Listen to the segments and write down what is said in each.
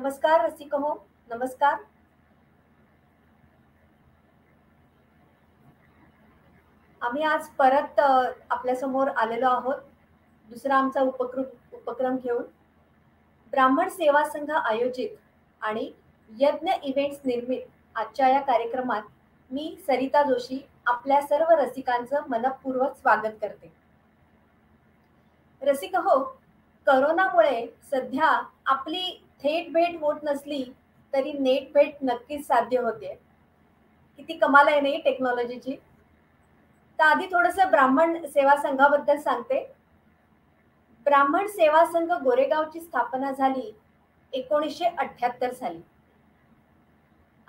नमस्कार रसिक हो नमस्कार आम्ही आज परत आपल्या समोर आलेलो आहोत दुसरा आमचा उपक्रम उपक्रम घेऊन ब्राह्मण सेवा संघ आयोजित आणि यज्ञ इव्हेंट्स निर्मित आजच्या या कार्यक्रमात मी सरिता जोशी आपल्या सर्व रसिकांचं मनपूर्वक स्वागत करते रसिक हो करोनामुळे सध्या आपली थेट भेट होत नसली तरी नेट भेट नक्कीच साध्य होते किती कमाल आहे नाही टेक्नॉलॉजीची तर आधी थोडंसं ब्राह्मण सेवा संघाबद्दल सांगते ब्राह्मण सेवा संघ गोरेगावची स्थापना झाली एकोणीसशे अठ्ठ्याहत्तर साली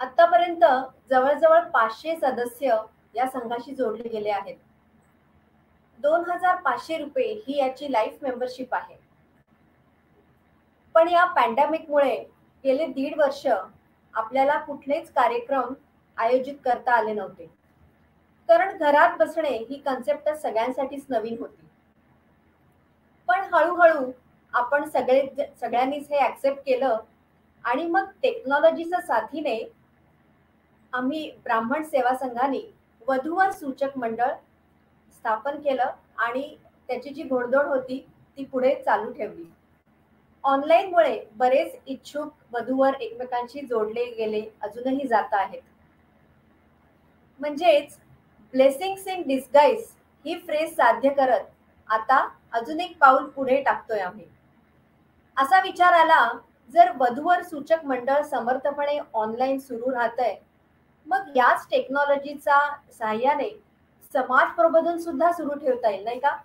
आतापर्यंत जवळजवळ पाचशे सदस्य या संघाशी जोडले गेले आहेत दोन हजार पाचशे रुपये ही याची लाईफ मेंबरशिप आहे पण या पॅन्डेमिकमुळे गेले दीड वर्ष आपल्याला कुठलेच कार्यक्रम आयोजित करता आले नव्हते कारण घरात बसणे ही कन्सेप्ट सगळ्यांसाठीच नवीन होती पण हळूहळू आपण सगळे सगळ्यांनीच हे ॲक्सेप्ट केलं आणि मग टेक्नॉलॉजीच्या साथीने आम्ही ब्राह्मण सेवा संघाने वधूवर सूचक मंडळ स्थापन केलं आणि त्याची जी घोडदोड होती ती पुढे चालू ठेवली मुळे बरेच इच्छुक वधूवर एकमेकांशी जोडले गेले अजूनही जात आहेत म्हणजेच ब्लेसिंग इन डिस्गाईज ही फ्रेज साध्य करत आता अजून एक पाऊल पुढे टाकतोय आम्ही असा विचार आला जर वधूवर सूचक मंडळ समर्थपणे ऑनलाईन सुरू राहत आहे मग याच टेक्नॉलॉजीचा सहाय्याने समाज प्रबोधन सुद्धा सुरू ठेवता येईल नाही का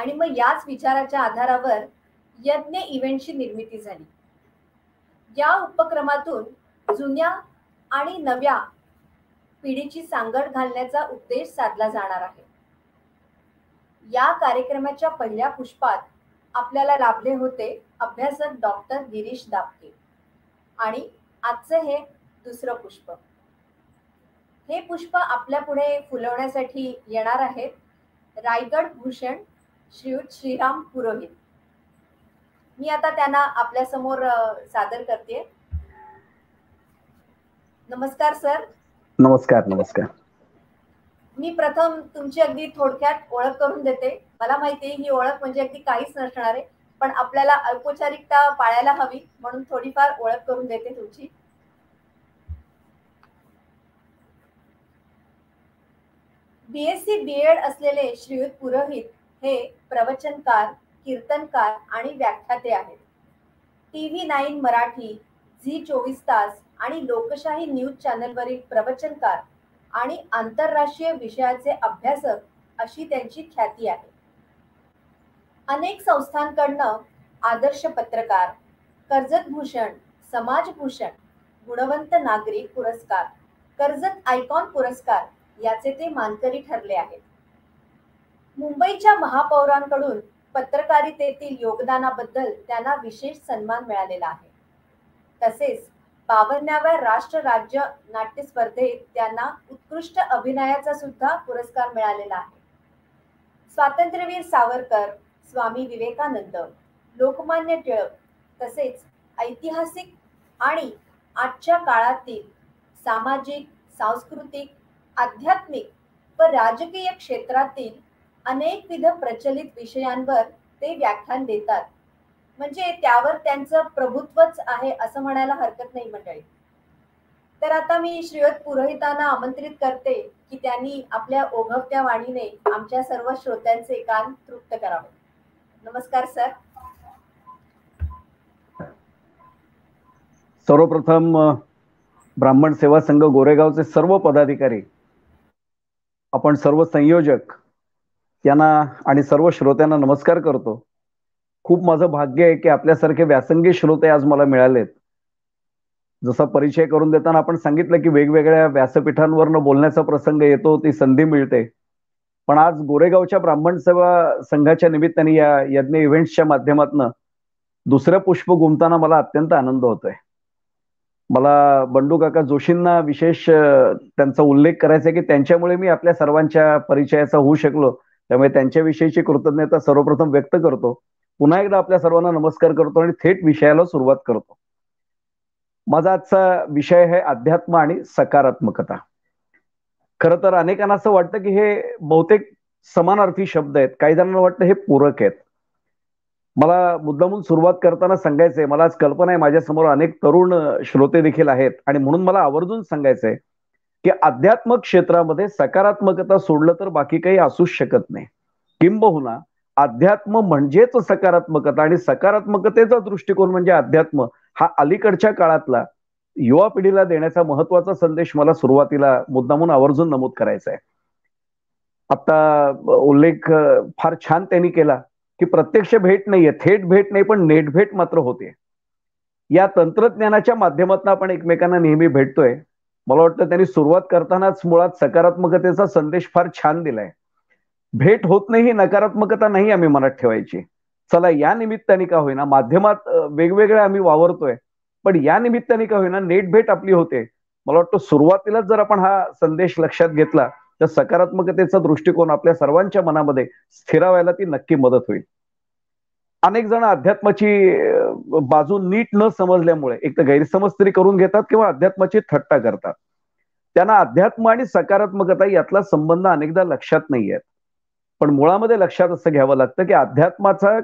आणि मग याच विचाराच्या आधारावर यज्ञ इव्हेंटची निर्मिती झाली या उपक्रमातून जुन्या आणि नव्या पिढीची सांगड घालण्याचा उद्देश साधला जाणार आहे या कार्यक्रमाच्या पहिल्या पुष्पात आपल्याला लाभले होते अभ्यासक डॉक्टर गिरीश दापके आणि आजचं हे दुसरं पुष्प हे पुष्प आपल्या पुढे फुलवण्यासाठी येणार आहेत रायगड भूषण श्री श्रीराम पुरोहित मी आता त्यांना आपल्यासमोर सादर करते नमस्कार सर नमस्कार नमस्कार मी प्रथम तुमची अगदी थोडक्यात ओळख करून देते मला माहिती ही ओळख म्हणजे अगदी काहीच नसणार आहे पण आपल्याला औपचारिकता पाळायला हवी म्हणून थोडीफार ओळख करून देते तुमची बीएससी बीएड असलेले श्रीयुत पुरोहित हे प्रवचनकार कीर्तनकार आणि व्याख्याते आहेत T V nine Marathi Zee चोवीस तास आणि लोकशाही न्यूज चॅनलवरील प्रवचनकार आणि आंतरराष्ट्रीय विषयाचे अभ्यासक अशी त्यांची ख्याती आहे अनेक संस्थांकडनं आदर्श पत्रकार कर्जत भूषण समाजभूषण गुणवंत नागरिक पुरस्कार कर्जत आयकॉन पुरस्कार याचे ते मानकरी ठरले आहेत मुंबईच्या महापौरांकडून पत्रकारितेतील योगदानाबद्दल त्यांना विशेष सन्मान मिळालेला आहे तसेच बावन्नाव्या राष्ट्र राज्य नाट्य स्पर्धेत त्यांना उत्कृष्ट अभिनयाचा सुद्धा पुरस्कार मिळालेला आहे स्वातंत्र्यवीर सावरकर स्वामी विवेकानंद लोकमान्य टिळक तसेच ऐतिहासिक आणि आजच्या काळातील सामाजिक सांस्कृतिक आध्यात्मिक व राजकीय क्षेत्रातील अनेक अनेकविध प्रचलित विषयांवर ते व्याख्यान देतात म्हणजे त्यावर त्यांचं प्रभुत्वच आहे असं म्हणायला हरकत नाही मंडळी तर आता मी श्रीयत पुरोहितांना आमंत्रित करते की त्यांनी आपल्या ओघवत्या वाणीने आमच्या सर्व श्रोत्यांचे कान तृप्त करावे नमस्कार सर सर्वप्रथम ब्राह्मण सेवा संघ गोरेगावचे सर्व पदाधिकारी आपण सर्व संयोजक यांना आणि सर्व श्रोत्यांना नमस्कार करतो खूप माझं भाग्य आहे की आपल्यासारखे व्यासंगी श्रोते आज मला मिळालेत जसा परिचय करून देताना आपण सांगितलं की वेगवेगळ्या व्यासपीठांवरनं बोलण्याचा प्रसंग येतो ती संधी मिळते पण आज गोरेगावच्या ब्राह्मण सेवा संघाच्या निमित्ताने या यज्ञ इव्हेंट्सच्या माध्यमातून दुसरं पुष्प गुमताना मला अत्यंत आनंद होतोय मला बंडू काका जोशींना विशेष त्यांचा उल्लेख करायचा आहे की त्यांच्यामुळे मी आपल्या सर्वांच्या परिचयाचा होऊ शकलो त्यामुळे त्यांच्याविषयीची कृतज्ञता सर्वप्रथम व्यक्त करतो पुन्हा एकदा आपल्या सर्वांना नमस्कार करतो आणि थेट विषयाला सुरुवात करतो माझा आजचा विषय आहे अध्यात्म आणि सकारात्मकता खरं तर अनेकांना असं वाटतं की हे बहुतेक समानार्थी शब्द आहेत काही जणांना वाटतं हे पूरक आहेत मला मुद्दामून सुरुवात करताना सांगायचंय मला आज कल्पना आहे माझ्यासमोर अनेक तरुण श्रोते देखील आहेत आणि म्हणून मला आवर्जून सांगायचंय की अध्यात्म क्षेत्रामध्ये सकारात्मकता सोडलं तर बाकी काही असूच शकत नाही किंबहुना अध्यात्म म्हणजेच सकारात्मकता आणि सकारात्मकतेचा दृष्टिकोन म्हणजे अध्यात्म हा अलीकडच्या काळातला युवा पिढीला देण्याचा महत्वाचा संदेश मला सुरुवातीला मुद्दामून आवर्जून नमूद करायचा आहे आता उल्लेख फार छान त्यांनी केला की प्रत्यक्ष भेट नाहीये थेट भेट नाही पण नेट भेट मात्र होते या तंत्रज्ञानाच्या माध्यमातून आपण एकमेकांना नेहमी भेटतोय मला वाटतं त्यांनी सुरुवात करतानाच मुळात सकारात्मकतेचा संदेश फार छान दिलाय भेट होत नाही ही नकारात्मकता नाही आम्ही मनात ठेवायची चला या निमित्ताने का होईना माध्यमात वेगवेगळ्या आम्ही वावरतोय पण या निमित्ताने का होईना नेट भेट आपली होते मला वाटतं सुरुवातीलाच जर आपण हा संदेश लक्षात घेतला तर सकारात्मकतेचा दृष्टिकोन आपल्या सर्वांच्या मनामध्ये स्थिरावायला ती नक्की मदत होईल अनेक जण अध्यात्माची बाजू नीट न समजल्यामुळे एक तर गैरसमज तरी करून घेतात किंवा अध्यात्माची थट्टा करतात त्यांना अध्यात्म आणि सकारात्मकता यातला संबंध अनेकदा लक्षात नाही आहेत पण मुळामध्ये लक्षात असं घ्यावं लागतं की अध्यात्माचा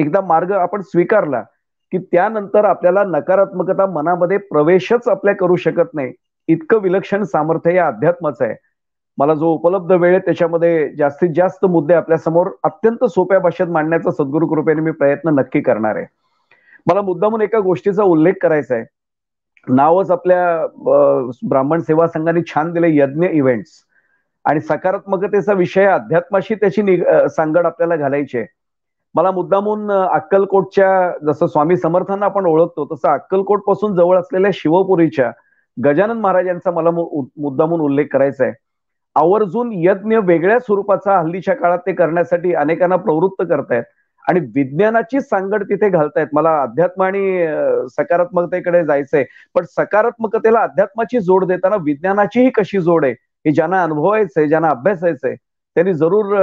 एकदा मार्ग आपण स्वीकारला की त्यानंतर आपल्याला नकारात्मकता मनामध्ये प्रवेशच आपल्या करू शकत नाही इतकं विलक्षण सामर्थ्य या अध्यात्माचं आहे मला जो उपलब्ध वेळ आहे त्याच्यामध्ये जास्तीत जास्त मुद्दे आपल्या समोर अत्यंत सोप्या भाषेत मांडण्याचा सद्गुरु कृपेने मी प्रयत्न नक्की करणार आहे मला म्हणून एका गोष्टीचा उल्लेख करायचा आहे नावच आपल्या ब्राह्मण सेवा संघाने छान दिले यज्ञ इव्हेंट्स आणि सकारात्मकतेचा विषय अध्यात्माशी त्याची सांगड आपल्याला घालायची आहे मला म्हणून अक्कलकोटच्या जसं स्वामी समर्थांना आपण ओळखतो तसं अक्कलकोट पासून जवळ असलेल्या शिवपुरीच्या गजानन महाराजांचा मला म्हणून उल्लेख करायचा आहे आवर्जून यज्ञ वेगळ्या स्वरूपाचा हल्लीच्या काळात ते करण्यासाठी अनेकांना प्रवृत्त करतायत आणि विज्ञानाची सांगड तिथे घालतायत मला अध्यात्म आणि सकारात्मकतेकडे जायचंय पण सकारात्मकतेला अध्यात्माची जोड देताना विज्ञानाचीही कशी जोड आहे हे ज्यांना अनुभवायचंय ज्यांना अभ्यासायचंय त्यांनी जरूर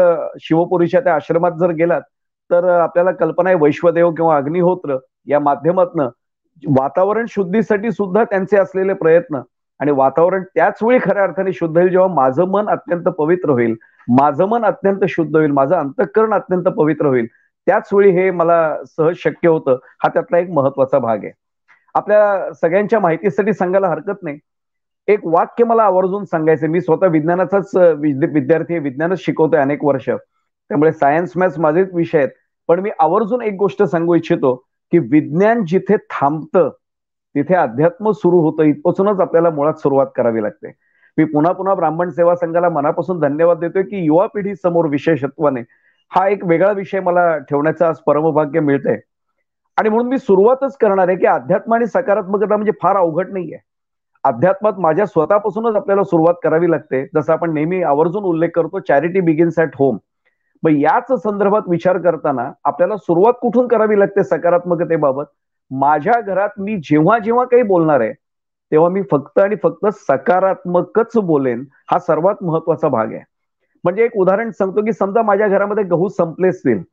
शिवपुरीच्या त्या आश्रमात जर गेलात तर आपल्याला कल्पना आहे वैश्वदेव किंवा अग्निहोत्र या माध्यमातनं वातावरण शुद्धीसाठी सुद्धा त्यांचे असलेले प्रयत्न आणि वातावरण त्याच वेळी खऱ्या अर्थाने शुद्ध होईल जेव्हा माझं मन अत्यंत पवित्र होईल माझं मन अत्यंत शुद्ध होईल माझं अंतःकरण अत्यंत पवित्र होईल त्याच वेळी हे मला सहज शक्य होतं हा त्यातला एक महत्वाचा भाग आहे आपल्या सगळ्यांच्या माहितीसाठी सांगायला हरकत नाही एक वाक्य मला आवर्जून सांगायचं मी स्वतः विज्ञानाचाच विद्यार्थी विज्ञानच शिकवतोय अनेक वर्ष त्यामुळे सायन्स मॅथ्स माझेच विषय आहेत पण मी आवर्जून एक गोष्ट सांगू इच्छितो की विज्ञान जिथे थांबतं तिथे अध्यात्म सुरू होतं इथपासूनच आपल्याला मुळात सुरुवात करावी लागते मी पुन्हा पुन्हा ब्राह्मण सेवा संघाला मनापासून धन्यवाद देतोय की युवा पिढी समोर विशेषत्वाने हा एक वेगळा विषय मला ठेवण्याचं आज परमभाग्य मिळतंय आणि म्हणून मी सुरुवातच करणार आहे की अध्यात्म आणि सकारात्मकता म्हणजे फार अवघड नाहीये अध्यात्मात माझ्या स्वतःपासूनच आपल्याला सुरुवात करावी लागते जसं आपण नेहमी आवर्जून उल्लेख करतो चॅरिटी बिगिन्स ॲट होम मग याच संदर्भात विचार करताना आपल्याला सुरुवात कुठून करावी लागते सकारात्मकतेबाबत माझ्या घरात मी जेव्हा जेव्हा काही बोलणार आहे तेव्हा मी फक्त आणि फक्त सकारात्मकच बोलेन हा सर्वात महत्वाचा भाग आहे म्हणजे एक उदाहरण सांगतो की समजा माझ्या घरामध्ये गहू संपले असतील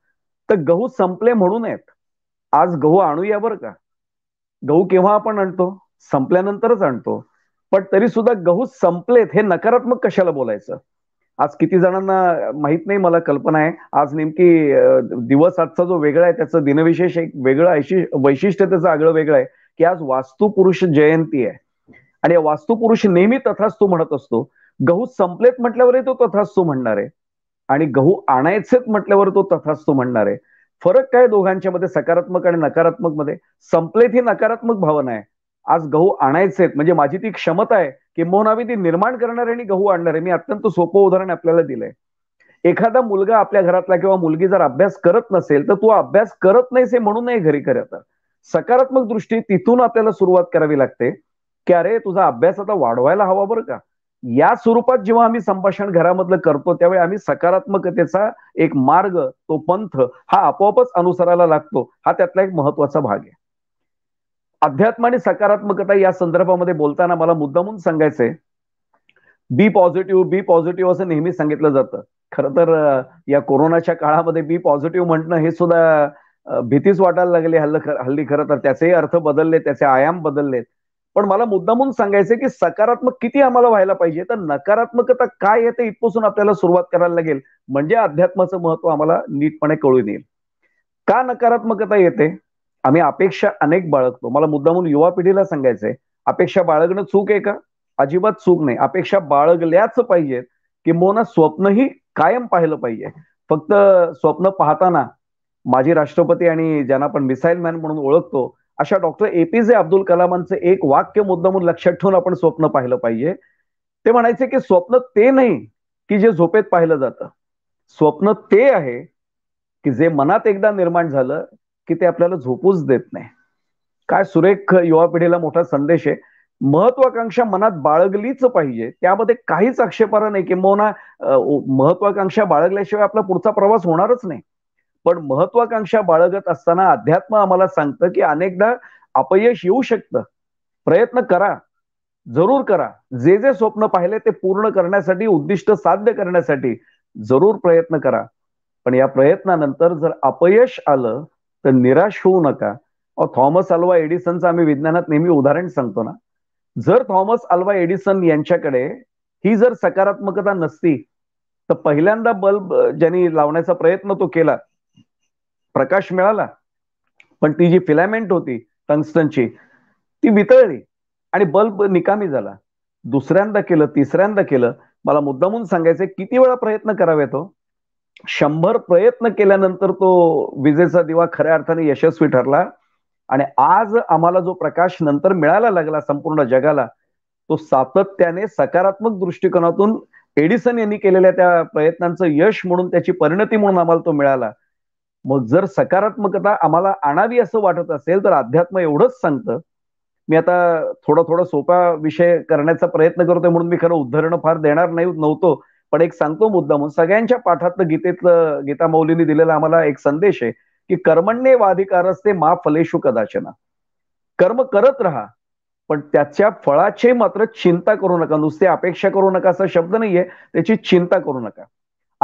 तर गहू संपले म्हणून आहेत आज गहू आणूया बरं का गहू केव्हा आपण आणतो संपल्यानंतरच आणतो पण तरी सुद्धा गहू संपलेत हे नकारात्मक कशाला बोलायचं आज किती जणांना माहित नाही मला कल्पना आहे आज नेमकी दिवस आजचा जो वेगळा आहे त्याचं दिनविशेष एक वेगळं वैशिष्ट्य त्याचं आगळं वेगळं आहे की आज वास्तुपुरुष जयंती आहे आणि या वास्तुपुरुष नेहमी तथास्तू म्हणत असतो गहू संपलेत म्हटल्यावरही तो तथास्तू म्हणणार आहे आणि गहू आणायचेत म्हटल्यावर तो तथास्तू म्हणणार आहे फरक काय दोघांच्या मध्ये सकारात्मक आणि नकारात्मक मध्ये संपलेत ही नकारात्मक भावना आहे आज गहू आणायचे आहेत म्हणजे माझी ती क्षमता आहे किंबहुना मी ती निर्माण करणार आणि गहू आणणार आहे मी अत्यंत सोपं उदाहरण आपल्याला दिलंय एखादा मुलगा आपल्या घरातला किंवा मुलगी जर अभ्यास करत नसेल तर तू अभ्यास करत नाहीस हे म्हणून नाही घरी करत सकारात्मक दृष्टी तिथून आपल्याला सुरुवात करावी लागते की अरे तुझा अभ्यास आता वाढवायला हवा बरं का या स्वरूपात जेव्हा आम्ही संभाषण घरामधलं करतो त्यावेळी आम्ही सकारात्मकतेचा एक मार्ग तो पंथ हा आपोआपच अनुसरायला लागतो हा त्यातला एक महत्वाचा भाग आहे अध्यात्म आणि सकारात्मकता या संदर्भामध्ये बोलताना मला मुद्दामून सांगायचंय बी पॉझिटिव्ह बी पॉझिटिव्ह असं नेहमी सांगितलं जातं खर तर या कोरोनाच्या काळामध्ये बी पॉझिटिव्ह म्हणणं हे सुद्धा भीतीच वाटायला लागली हल्ल हल्ली खरं तर त्याचेही अर्थ बदलले त्याचे आयाम बदलले पण मला मुद्दामून सांगायचं की सकारात्मक किती आम्हाला व्हायला पाहिजे तर नकारात्मकता काय येते इथपासून आपल्याला सुरुवात करायला लागेल म्हणजे अध्यात्माचं महत्व आम्हाला नीटपणे कळून येईल का नकारात्मकता येते आम्ही अपेक्षा अनेक बाळगतो मला मुद्दा म्हणून युवा पिढीला सांगायचंय अपेक्षा बाळगणं चूक आहे का अजिबात चूक नाही अपेक्षा बाळगल्याच पाहिजेत किंबहुना स्वप्नही कायम पाहिलं पाहिजे फक्त स्वप्न पाहताना माजी राष्ट्रपती आणि ज्यांना आपण मिसाईल मॅन म्हणून ओळखतो अशा डॉक्टर जे अब्दुल कलामांचं एक वाक्य मुद्दा म्हणून लक्षात ठेवून आपण स्वप्न पाहिलं पाहिजे ते म्हणायचे की स्वप्न ते नाही की जे झोपेत पाहिलं जातं स्वप्न ते आहे की जे मनात एकदा निर्माण झालं की ते आपल्याला झोपूच देत नाही काय सुरेख युवा पिढीला मोठा संदेश आहे महत्वाकांक्षा मनात बाळगलीच पाहिजे त्यामध्ये काहीच आक्षेपार्ह नाही मोना महत्वाकांक्षा बाळगल्याशिवाय आपला पुढचा प्रवास होणारच नाही पण महत्वाकांक्षा बाळगत असताना अध्यात्म आम्हाला सांगतं की अनेकदा अपयश येऊ शकतं प्रयत्न करा जरूर करा जे जे स्वप्न पाहिले ते पूर्ण करण्यासाठी उद्दिष्ट साध्य करण्यासाठी जरूर प्रयत्न करा पण या प्रयत्नानंतर जर अपयश आलं तर निराश होऊ नका थॉमस अल्वा एडिसनचं आम्ही विज्ञानात नेहमी उदाहरण सांगतो ना जर थॉमस अल्वा एडिसन यांच्याकडे ही जर सकारात्मकता नसती तर पहिल्यांदा बल्ब ज्यांनी लावण्याचा प्रयत्न तो केला प्रकाश मिळाला पण ती जी फिलामेंट होती टंगस्टनची ती वितळली आणि बल्ब निकामी झाला दुसऱ्यांदा केलं तिसऱ्यांदा केलं मला मुद्दामून सांगायचं किती वेळा प्रयत्न तो शंभर प्रयत्न केल्यानंतर तो विजेचा दिवा खऱ्या अर्थाने यशस्वी ठरला आणि आज आम्हाला जो प्रकाश नंतर मिळायला लागला संपूर्ण जगाला तो सातत्याने सकारात्मक दृष्टिकोनातून एडिसन यांनी केलेल्या त्या प्रयत्नांचं यश म्हणून त्याची परिणती म्हणून आम्हाला तो मिळाला मग जर सकारात्मकता आम्हाला आणावी असं वाटत असेल तर अध्यात्म एवढंच सांगतं मी आता थोडा थोडा सोपा विषय करण्याचा प्रयत्न करतोय म्हणून मी खरं उद्धरणं फार देणार नाही नव्हतो पण एक सांगतो मुद्दा म्हणून सगळ्यांच्या पाठातलं गीतेतलं गीता मौलीने दिलेला आम्हाला एक संदेश आहे की कर्मण्ये वाधिकारस्ते मा फलेशु कदाचना कर्म करत राहा पण त्याच्या फळाचे मात्र चिंता करू नका नुसते अपेक्षा करू नका असा शब्द नाहीये त्याची चिंता करू नका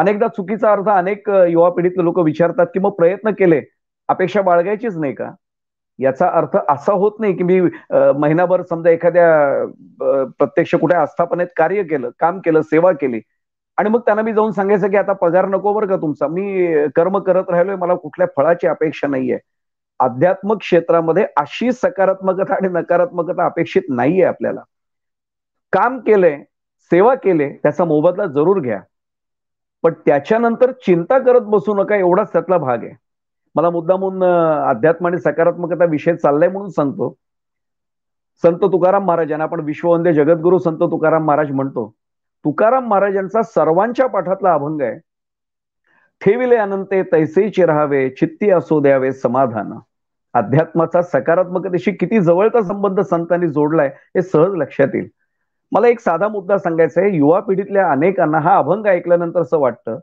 अनेकदा चुकीचा अर्थ अनेक युवा पिढीतले लोक विचारतात की मग प्रयत्न केले अपेक्षा बाळगायचीच नाही का याचा अर्थ असा होत नाही की मी महिनाभर समजा एखाद्या प्रत्यक्ष कुठे आस्थापनेत कार्य केलं काम केलं सेवा केली आणि मग त्यांना मी जाऊन सांगायचं की आता पगार नको बरं का तुमचा मी कर्म करत राहिलोय मला कुठल्या फळाची अपेक्षा नाहीये अध्यात्म क्षेत्रामध्ये अशी सकारात्मकता आणि नकारात्मकता अपेक्षित नाहीये आपल्याला काम केलंय सेवा केले त्याचा मोबदला जरूर घ्या पण त्याच्यानंतर चिंता करत बसू नका एवढाच त्यातला भाग आहे मला मुद्दामून अध्यात्म आणि सकारात्मकता विषय चाललाय म्हणून सांगतो संत तुकाराम यांना आपण विश्ववंदे जगद्गुरु संत तुकाराम महाराज म्हणतो तुकाराम महाराजांचा सर्वांच्या पाठातला अभंग आहे ठेविले अनंते तैसेचे राहावे चित्ती असो द्यावे समाधान अध्यात्माचा सकारात्मकतेशी किती जवळचा संबंध संतांनी जोडलाय हे सहज लक्षात येईल मला एक साधा मुद्दा सांगायचा आहे युवा पिढीतल्या अनेकांना हा अभंग ऐकल्यानंतर असं वाटतं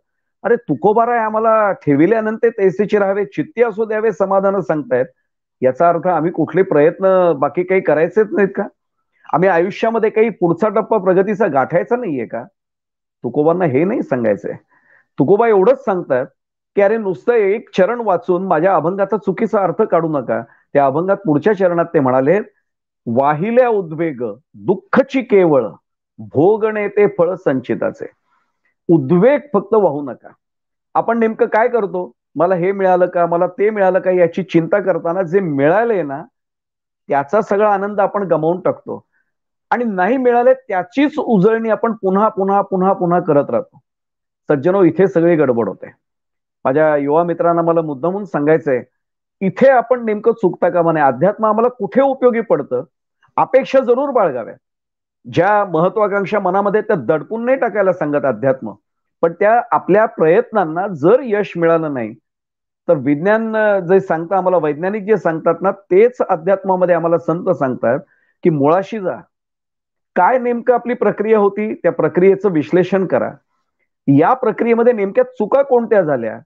अरे तुकोबाराय आम्हाला ठेविल्यानंतर तैसेचे राहावे चित्ती असो द्यावे समाधान सांगतायत याचा अर्थ आम्ही कुठले प्रयत्न बाकी काही करायचेच नाहीत का आम्ही आयुष्यामध्ये काही पुढचा टप्पा प्रगतीचा गाठायचा नाहीये का तुकोबांना हे नाही सांगायचंय तुकोबा एवढंच सांगतात की अरे नुसतं एक चरण वाचून माझ्या अभंगाचा चुकीचा अर्थ काढू नका त्या अभंगात पुढच्या चरणात ते म्हणाले वाहिल्या उद्वेग दुःखची केवळ भोगणे ते फळ संचिताचे उद्वेग फक्त वाहू नका आपण नेमकं काय करतो मला हे मिळालं का मला ते मिळालं का याची चिंता करताना जे मिळालंय ना त्याचा सगळा आनंद आपण गमावून टाकतो आणि नाही मिळाले त्याचीच उजळणी आपण पुन्हा पुन्हा पुन्हा पुन्हा करत राहतो सज्जनो इथे सगळी गडबड होते माझ्या युवा मित्रांना मला मुद्दामून सांगायचंय इथे आपण नेमकं चुकता का नये अध्यात्म आम्हाला कुठे उपयोगी पडतं अपेक्षा जरूर बाळगाव्या ज्या महत्वाकांक्षा मनामध्ये त्या दडपून नाही टाकायला सांगत अध्यात्म पण त्या आपल्या प्रयत्नांना जर यश मिळालं नाही तर विज्ञान जे सांगतं आम्हाला वैज्ञानिक जे सांगतात ना तेच अध्यात्मामध्ये आम्हाला संत सांगतात की मुळाशी जा काय नेमकं आपली प्रक्रिया होती त्या प्रक्रियेचं विश्लेषण करा या प्रक्रियेमध्ये नेमक्या चुका कोणत्या झाल्या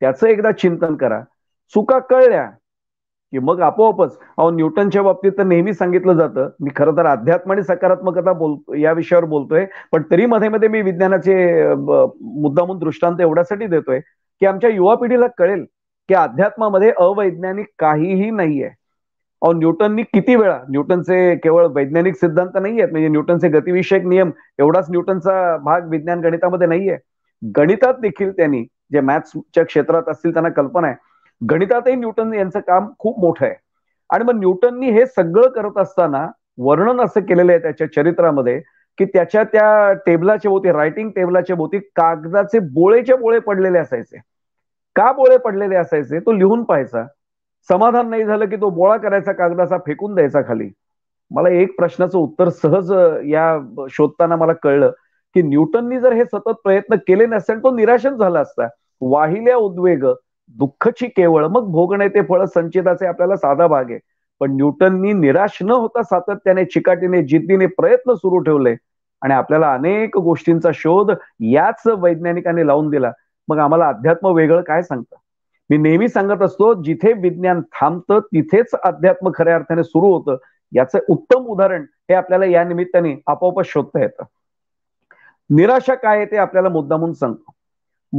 त्याचं एकदा चिंतन करा चुका कळल्या की मग आपोआपच अहो न्यूटनच्या बाबतीत तर नेहमी सांगितलं जातं मी खरं तर अध्यात्म आणि सकारात्मकता बोल या विषयावर बोलतोय पण तरी मध्ये मध्ये मी विज्ञानाचे मुद्दामून दृष्टांत एवढ्यासाठी देतोय की आमच्या युवा पिढीला कळेल की अध्यात्मामध्ये अवैज्ञानिक काहीही नाहीये अहो न्यूटननी किती वेळा न्यूटनचे केवळ वैज्ञानिक सिद्धांत नाही आहेत म्हणजे न्यूटनचे गतिविषयक नियम एवढाच न्यूटनचा भाग विज्ञान गणितामध्ये नाहीये गणितात देखील त्यांनी जे मॅथ्सच्या क्षेत्रात असतील त्यांना कल्पना आहे गणितातही न्यूटन यांचं काम खूप मोठं आहे आणि मग न्यूटननी हे सगळं करत असताना वर्णन असं केलेलं आहे त्याच्या चरित्रामध्ये की त्याच्या त्या टेबलाच्या भोवती रायटिंग टेबलाच्या भोवती कागदाचे बोळेच्या बोळे पडलेले असायचे का बोळे पडलेले असायचे तो लिहून पाहायचा समाधान नाही झालं की तो बोळा करायचा कागदाचा फेकून द्यायचा खाली मला एक प्रश्नाचं उत्तर सहज या शोधताना मला कळलं की न्यूटननी जर हे सतत प्रयत्न केले नसेल तो निराशन झाला असता वाहिल्या उद्वेग दुःखची केवळ मग भोगणे ते फळ संचिताचे आपल्याला साधा भाग आहे पण न्यूटननी निराश न होता सातत्याने चिकाटीने जिद्दीने प्रयत्न सुरू ठेवले आणि आपल्याला अनेक गोष्टींचा शोध याच वैज्ञानिकाने लावून दिला मग आम्हाला अध्यात्म वेगळं काय सांगतं मी नेहमी सांगत असतो जिथे विज्ञान थांबतं तिथेच अध्यात्म खऱ्या अर्थाने सुरू होतं याचं उत्तम उदाहरण हे आपल्याला या निमित्ताने आपोआपच शोधता येतं निराशा काय आहे ते आपल्याला मुद्दामून सांगतो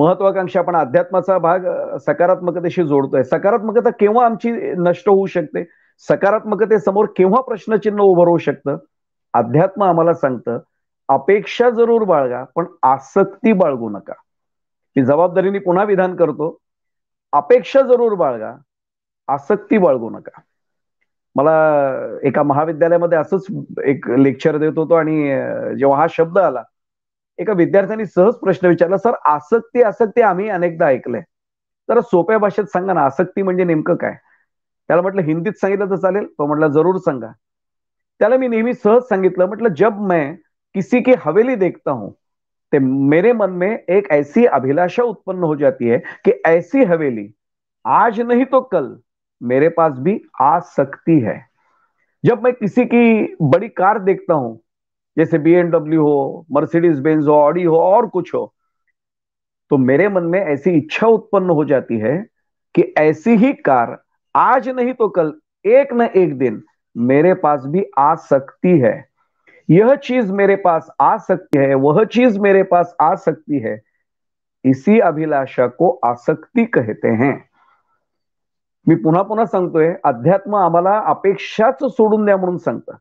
महत्वाकांक्षा आपण अध्यात्माचा भाग सकारात्मकतेशी जोडतोय सकारात्मकता केव्हा आमची नष्ट होऊ शकते सकारात्मकतेसमोर केव्हा प्रश्नचिन्ह उभं राहू शकतं अध्यात्म आम्हाला सांगतं अपेक्षा जरूर बाळगा पण आसक्ती बाळगू नका मी जबाबदारीने पुन्हा विधान करतो अपेक्षा जरूर बाळगा आसक्ती बाळगू नका मला एका महाविद्यालयामध्ये असंच एक लेक्चर देत होतो आणि जेव्हा हा शब्द आला एका विद्यार्थ्यांनी सहज प्रश्न विचारला सर आसक्ती आसक्ती आम्ही अनेकदा ऐकलंय तर सोप्या भाषेत सांगा ना आसक्ती म्हणजे नेमकं काय त्याला म्हटलं हिंदीत सांगितलं तर चालेल तो म्हटलं जरूर सांगा त्याला मी नेहमी सहज सांगितलं म्हटलं जब मैं किसी की हवेली देखता हूं तो मेरे मन में एक ऐसी अभिलाषा उत्पन्न हो जाती है कि ऐसी हवेली आज नहीं तो कल मेरे पास भी आ सकती है जब मैं किसी की बड़ी कार देखता हूं जैसे बी एनडब्ल्यू हो मर्सिडीज बेंज हो ऑडी हो और कुछ हो तो मेरे मन में ऐसी इच्छा उत्पन्न हो जाती है कि ऐसी ही कार आज नहीं तो कल एक न एक दिन मेरे पास भी आ सकती है यह चीज मेरे पास आ सकती है वह चीज मेरे पास आ सकती है इसी अभिलाषा को आसक्ति कहते हैं मी पुन्हा पुन्हा सांगतोय अध्यात्म आम्हाला अपेक्षाच सोडून द्या म्हणून सांगतं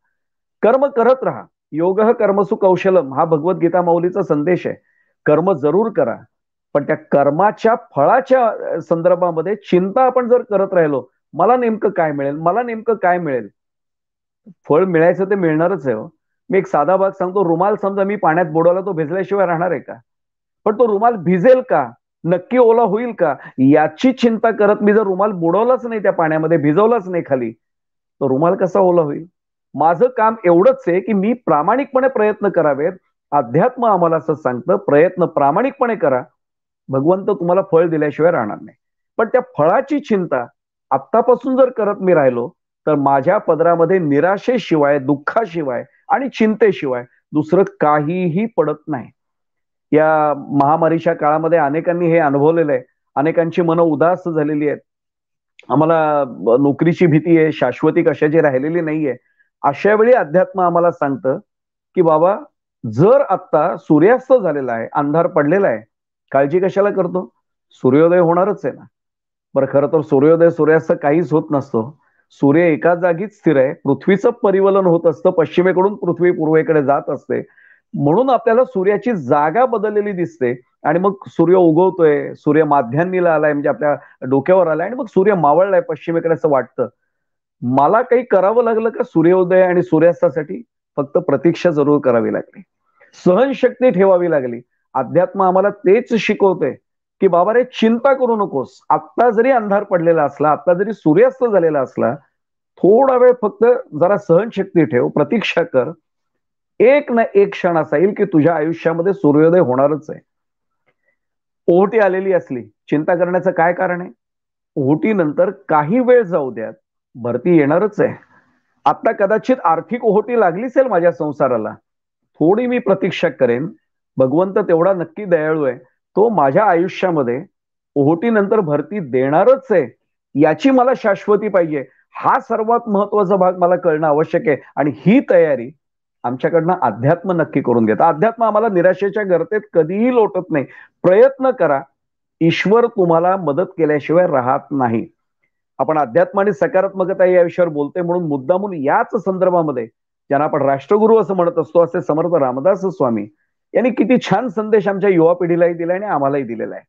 कर्म करत राहा योग कर्मसु कौशलम हा भगवद्गीता माऊलीचा संदेश आहे कर्म जरूर करा पण त्या कर्माच्या फळाच्या संदर्भामध्ये चिंता आपण जर करत राहिलो मला नेमकं काय मिळेल मला नेमकं काय मिळेल फळ मिळायचं ते मिळणारच आहे हो. मी एक साधा भाग सांगतो रुमाल समजा मी पाण्यात बुडवला तो भिजल्याशिवाय राहणार आहे का पण तो रुमाल भिजेल का नक्की ओला होईल का याची चिंता करत मी जर रुमाल बुडवलाच नाही त्या पाण्यामध्ये भिजवलाच नाही खाली तर रुमाल कसा ओला होईल माझं काम एवढंच आहे की मी प्रामाणिकपणे प्रयत्न करावेत अध्यात्म आम्हाला असं सांगतं प्रयत्न प्रामाणिकपणे करा भगवंत तुम्हाला फळ दिल्याशिवाय राहणार नाही पण त्या फळाची चिंता आत्तापासून जर करत मी राहिलो तर माझ्या पदरामध्ये निराशेशिवाय दुःखाशिवाय आणि चिंतेशिवाय दुसरं काहीही पडत नाही या महामारीच्या काळामध्ये अनेकांनी हे अनुभवलेलं आहे अनेकांची मनं उदास झालेली आहेत आम्हाला नोकरीची भीती आहे शाश्वती कशाची राहिलेली नाहीये अशा वेळी अध्यात्म आम्हाला सांगतं की बाबा जर आता सूर्यास्त झालेला आहे अंधार पडलेला आहे काळजी कशाला करतो सूर्योदय होणारच आहे ना बरं खरं तर सूर्योदय सूर्यास्त काहीच होत नसतो सूर्य एका जागीच स्थिर आहे पृथ्वीचं परिवलन होत असतं पश्चिमेकडून पृथ्वी पूर्वेकडे जात असते म्हणून आपल्याला सूर्याची जागा बदललेली दिसते आणि मग सूर्य उगवतोय सूर्य माध्यान्नीला आलाय म्हणजे आपल्या डोक्यावर आलाय आणि मग सूर्य मावळलाय पश्चिमेकडे असं वाटतं मला काही करावं लागलं का सूर्योदय आणि सूर्यास्तासाठी फक्त प्रतीक्षा जरूर करावी लागली सहनशक्ती ठेवावी लागली अध्यात्म आम्हाला तेच शिकवते की बाबा रे चिंता करू नकोस आत्ता जरी अंधार पडलेला असला आत्ता जरी सूर्यास्त झालेला असला थोडा वेळ फक्त जरा सहनशक्ती ठेव प्रतीक्षा कर एक ना एक क्षण असा येईल की तुझ्या आयुष्यामध्ये सूर्योदय होणारच आहे ओहटी आलेली असली चिंता करण्याचं काय कारण आहे ओहटी नंतर काही वेळ जाऊ द्यात भरती येणारच आहे आता कदाचित आर्थिक ओहटी लागली असेल माझ्या संसाराला थोडी मी प्रतीक्षा करेन भगवंत तेवढा नक्की दयाळू आहे तो माझ्या आयुष्यामध्ये ओहोटीनंतर भरती देणारच आहे याची मला शाश्वती पाहिजे हा सर्वात महत्वाचा भाग मला कळणं आवश्यक आहे आणि ही तयारी आमच्याकडनं अध्यात्म नक्की करून घेता अध्यात्म आम्हाला निराशेच्या गर्तेत कधीही लोटत नाही प्रयत्न करा ईश्वर तुम्हाला मदत केल्याशिवाय राहत नाही आपण अध्यात्म आणि सकारात्मकता या विषयावर बोलते म्हणून मुद्दामून याच संदर्भामध्ये ज्यांना आपण राष्ट्रगुरू असं म्हणत असतो असे समर्थ रामदास स्वामी यांनी किती छान संदेश आमच्या युवा पिढीलाही दिला आणि आम्हालाही दिलेला आहे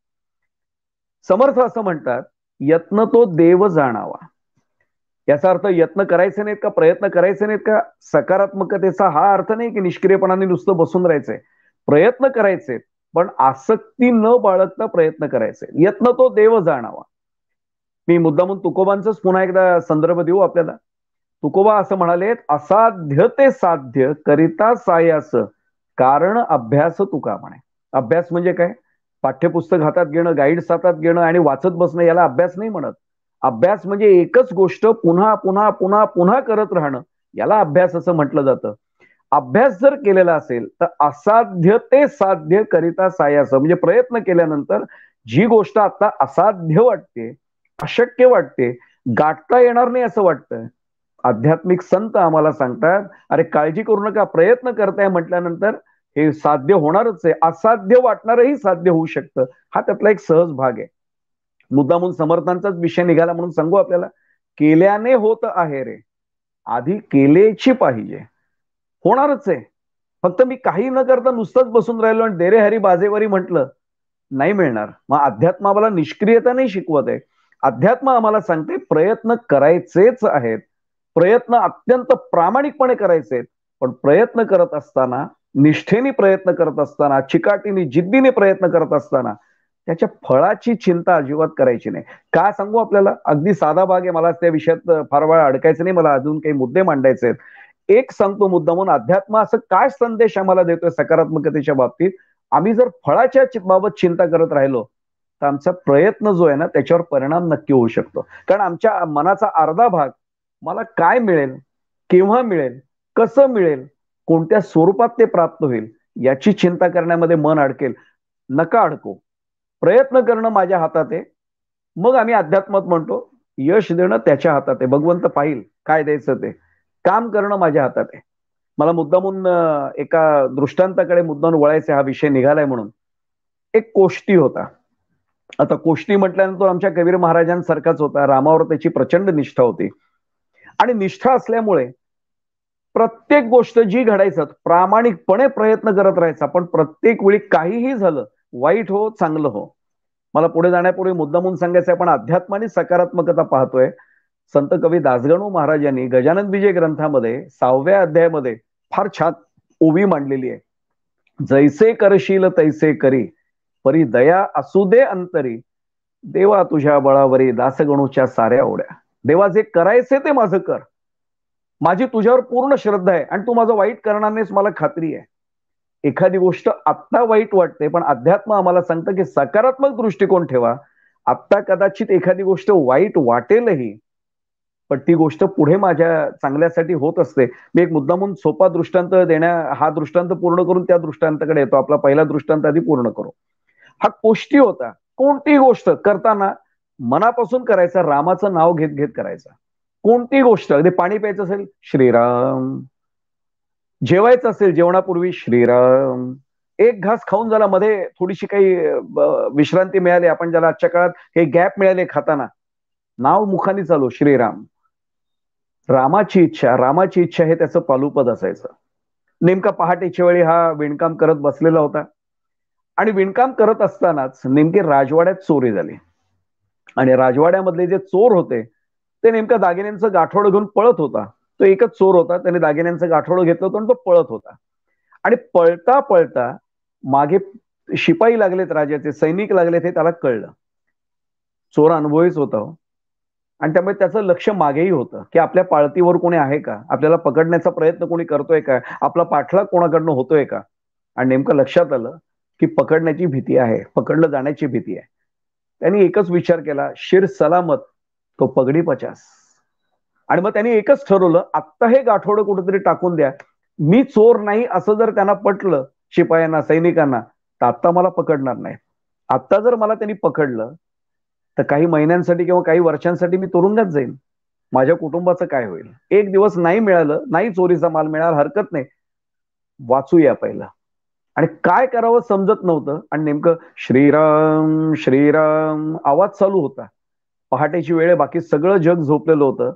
समर्थ असं म्हणतात यत्न तो देव जाणावा याचा अर्थ यत्न करायचे नाहीत का प्रयत्न करायचे नाहीत का सकारात्मकतेचा हा अर्थ नाही की निष्क्रियपणाने नुसतं बसून राहायचंय प्रयत्न करायचे पण आसक्ती न बाळगता प्रयत्न करायचे यत्न तो देव जाणावा मी मुद्दामून तुकोबांचाच पुन्हा एकदा संदर्भ देऊ आपल्याला तुकोबा असं म्हणाले असाध्य ते साध्य करिता सायास कारण अभ्यास तुका म्हणे अभ्यास म्हणजे काय पाठ्यपुस्तक हातात घेणं गाईड्स हातात घेणं आणि वाचत बसणं याला अभ्यास नाही म्हणत अभ्यास म्हणजे एकच गोष्ट पुन्हा पुन्हा पुन्हा पुन्हा करत राहणं याला अभ्यास असं म्हटलं जातं अभ्यास जर केलेला असेल तर असाध्य ते साध्य करिता सायास म्हणजे प्रयत्न केल्यानंतर जी गोष्ट आता असाध्य वाटते अशक्य वाटते गाठता येणार नाही असं वाटतं आध्यात्मिक संत आम्हाला सांगतात अरे काळजी करू नका प्रयत्न करताय म्हटल्यानंतर हे साध्य होणारच आहे असाध्य वाटणारही साध्य होऊ शकतं हा त्यातला एक सहज भाग आहे मुद्दामून समर्थांचाच विषय निघाला म्हणून सांगू आपल्याला केल्याने होत आहे रे आधी केलेची पाहिजे होणारच आहे फक्त मी काही न करता नुसतंच बसून राहिलो आणि देरे हरी बाजेवारी म्हटलं नाही मिळणार मग अध्यात्म आम्हाला निष्क्रियता नाही शिकवत आहे अध्यात्म आम्हाला सांगते प्रयत्न करायचेच आहेत प्रयत्न अत्यंत प्रामाणिकपणे करायचे पण प्रयत्न करत असताना निष्ठेने प्रयत्न करत असताना चिकाटीने जिद्दीने प्रयत्न करत असताना त्याच्या फळाची चिंता अजिबात करायची नाही का सांगू आपल्याला अगदी साधा भाग आहे मला त्या विषयात फार वेळ अडकायचं नाही मला अजून काही मुद्दे मांडायचे आहेत एक सांगतो मुद्दा म्हणून अध्यात्म असं काय संदेश आम्हाला देतोय सकारात्मकतेच्या बाबतीत आम्ही जर फळाच्या बाबत चिंता करत राहिलो तर आमचा प्रयत्न जो आहे ना त्याच्यावर परिणाम नक्की होऊ शकतो कारण आमच्या मनाचा अर्धा भाग मला काय मिळेल केव्हा मिळेल कसं मिळेल कोणत्या स्वरूपात ते प्राप्त होईल याची चिंता करण्यामध्ये मन अडकेल नका अडको प्रयत्न करणं माझ्या हातात आहे मग आम्ही अध्यात्मात म्हणतो यश देणं त्याच्या हातात आहे भगवंत पाहिल काय द्यायचं ते काम करणं माझ्या हातात आहे मला मुद्दामून एका दृष्टांताकडे मुद्दाम वळायचे हा विषय निघालाय म्हणून एक कोष्टी होता आता कोष्टी म्हटल्यानंतर आमच्या कबीर महाराजांसारखाच होता रामावर त्याची प्रचंड निष्ठा होती आणि निष्ठा असल्यामुळे प्रत्येक गोष्ट जी घडायचं प्रामाणिकपणे प्रयत्न करत राहायचा पण प्रत्येक वेळी काहीही झालं वाईट हो चांगलं हो मला पुढे जाण्यापूर्वी मुद्दा म्हणून सांगायचं आपण अध्यात्माने सकारात्मकता पाहतोय संत कवी दासगणू महाराजांनी गजानन विजय ग्रंथामध्ये सहाव्या अध्यायामध्ये फार छान ओवी मांडलेली आहे जैसे करशील तैसे करी परी दया असू दे अंतरी देवा तुझ्या बळावरी दासगणूच्या साऱ्या ओढ्या देवा जे करायचे ते माझं कर माझी तुझ्यावर पूर्ण श्रद्धा आहे आणि तू माझं वाईट करणार मला खात्री आहे एखादी गोष्ट आत्ता वाईट वाटते पण अध्यात्म आम्हाला सांगतं की सकारात्मक दृष्टिकोन ठेवा आत्ता कदाचित एखादी गोष्ट वाईट वाटेलही पण ती गोष्ट पुढे माझ्या चांगल्यासाठी होत असते मी एक मुद्दा म्हणून सोपा दृष्टांत देण्या हा दृष्टांत पूर्ण करून त्या दृष्टांताकडे येतो आपला पहिला दृष्टांत आधी पूर्ण करू हा कोष्टी होता कोणती गोष्ट करताना मनापासून करायचा रामाचं नाव घेत घेत करायचा कोणती गोष्ट अगदी पाणी प्यायचं असेल श्रीराम जेवायचं असेल जेवणापूर्वी श्रीराम एक घास खाऊन झाला मध्ये थोडीशी काही विश्रांती मिळाली आपण ज्याला आजच्या काळात हे गॅप मिळाले खाताना नाव मुखाने चालू श्रीराम रामाची इच्छा रामाची इच्छा हे त्याचं पालुपद असायचं नेमका पहाटेच्या वेळी हा विणकाम करत बसलेला होता आणि विणकाम करत असतानाच नेमके राजवाड्यात चोरी झाली आणि राजवाड्यामधले जे चोर होते ते नेमका दागिन्यांचं गाठोड घेऊन पळत होता तो एकच चोर होता त्याने दागिन्यांचं गाठोड घेतलं होतं आणि तो पळत होता आणि पळता पळता मागे शिपाई लागलेत राजाचे सैनिक लागलेत हे त्याला कळलं चोर अनुभवीच होता हो. आणि त्यामुळे त्याचं लक्ष मागेही होतं की आपल्या पाळतीवर कोणी आहे का आपल्याला पकडण्याचा प्रयत्न कोणी करतोय का आपला पाठलाग कोणाकडनं होतोय का आणि नेमकं लक्षात आलं की पकडण्याची भीती आहे पकडलं जाण्याची भीती आहे त्यांनी एकच विचार केला शिर सलामत तो पगडी पचास आणि मग त्यांनी एकच ठरवलं आत्ता हे गाठोडं कुठेतरी टाकून द्या मी चोर नाही असं जर त्यांना पटलं शिपायांना सैनिकांना तर आत्ता मला पकडणार नाही आत्ता जर मला त्यांनी पकडलं तर काही महिन्यांसाठी किंवा काही वर्षांसाठी मी तुरुंगात जाईन माझ्या कुटुंबाचं काय होईल एक दिवस नाही मिळालं नाही चोरीचा माल मिळाला हरकत नाही वाचूया पहिला आणि काय करावं समजत नव्हतं आणि नेमकं श्रीराम श्रीराम आवाज चालू होता पहाटेची वेळ बाकी सगळं जग झोपलेलं होतं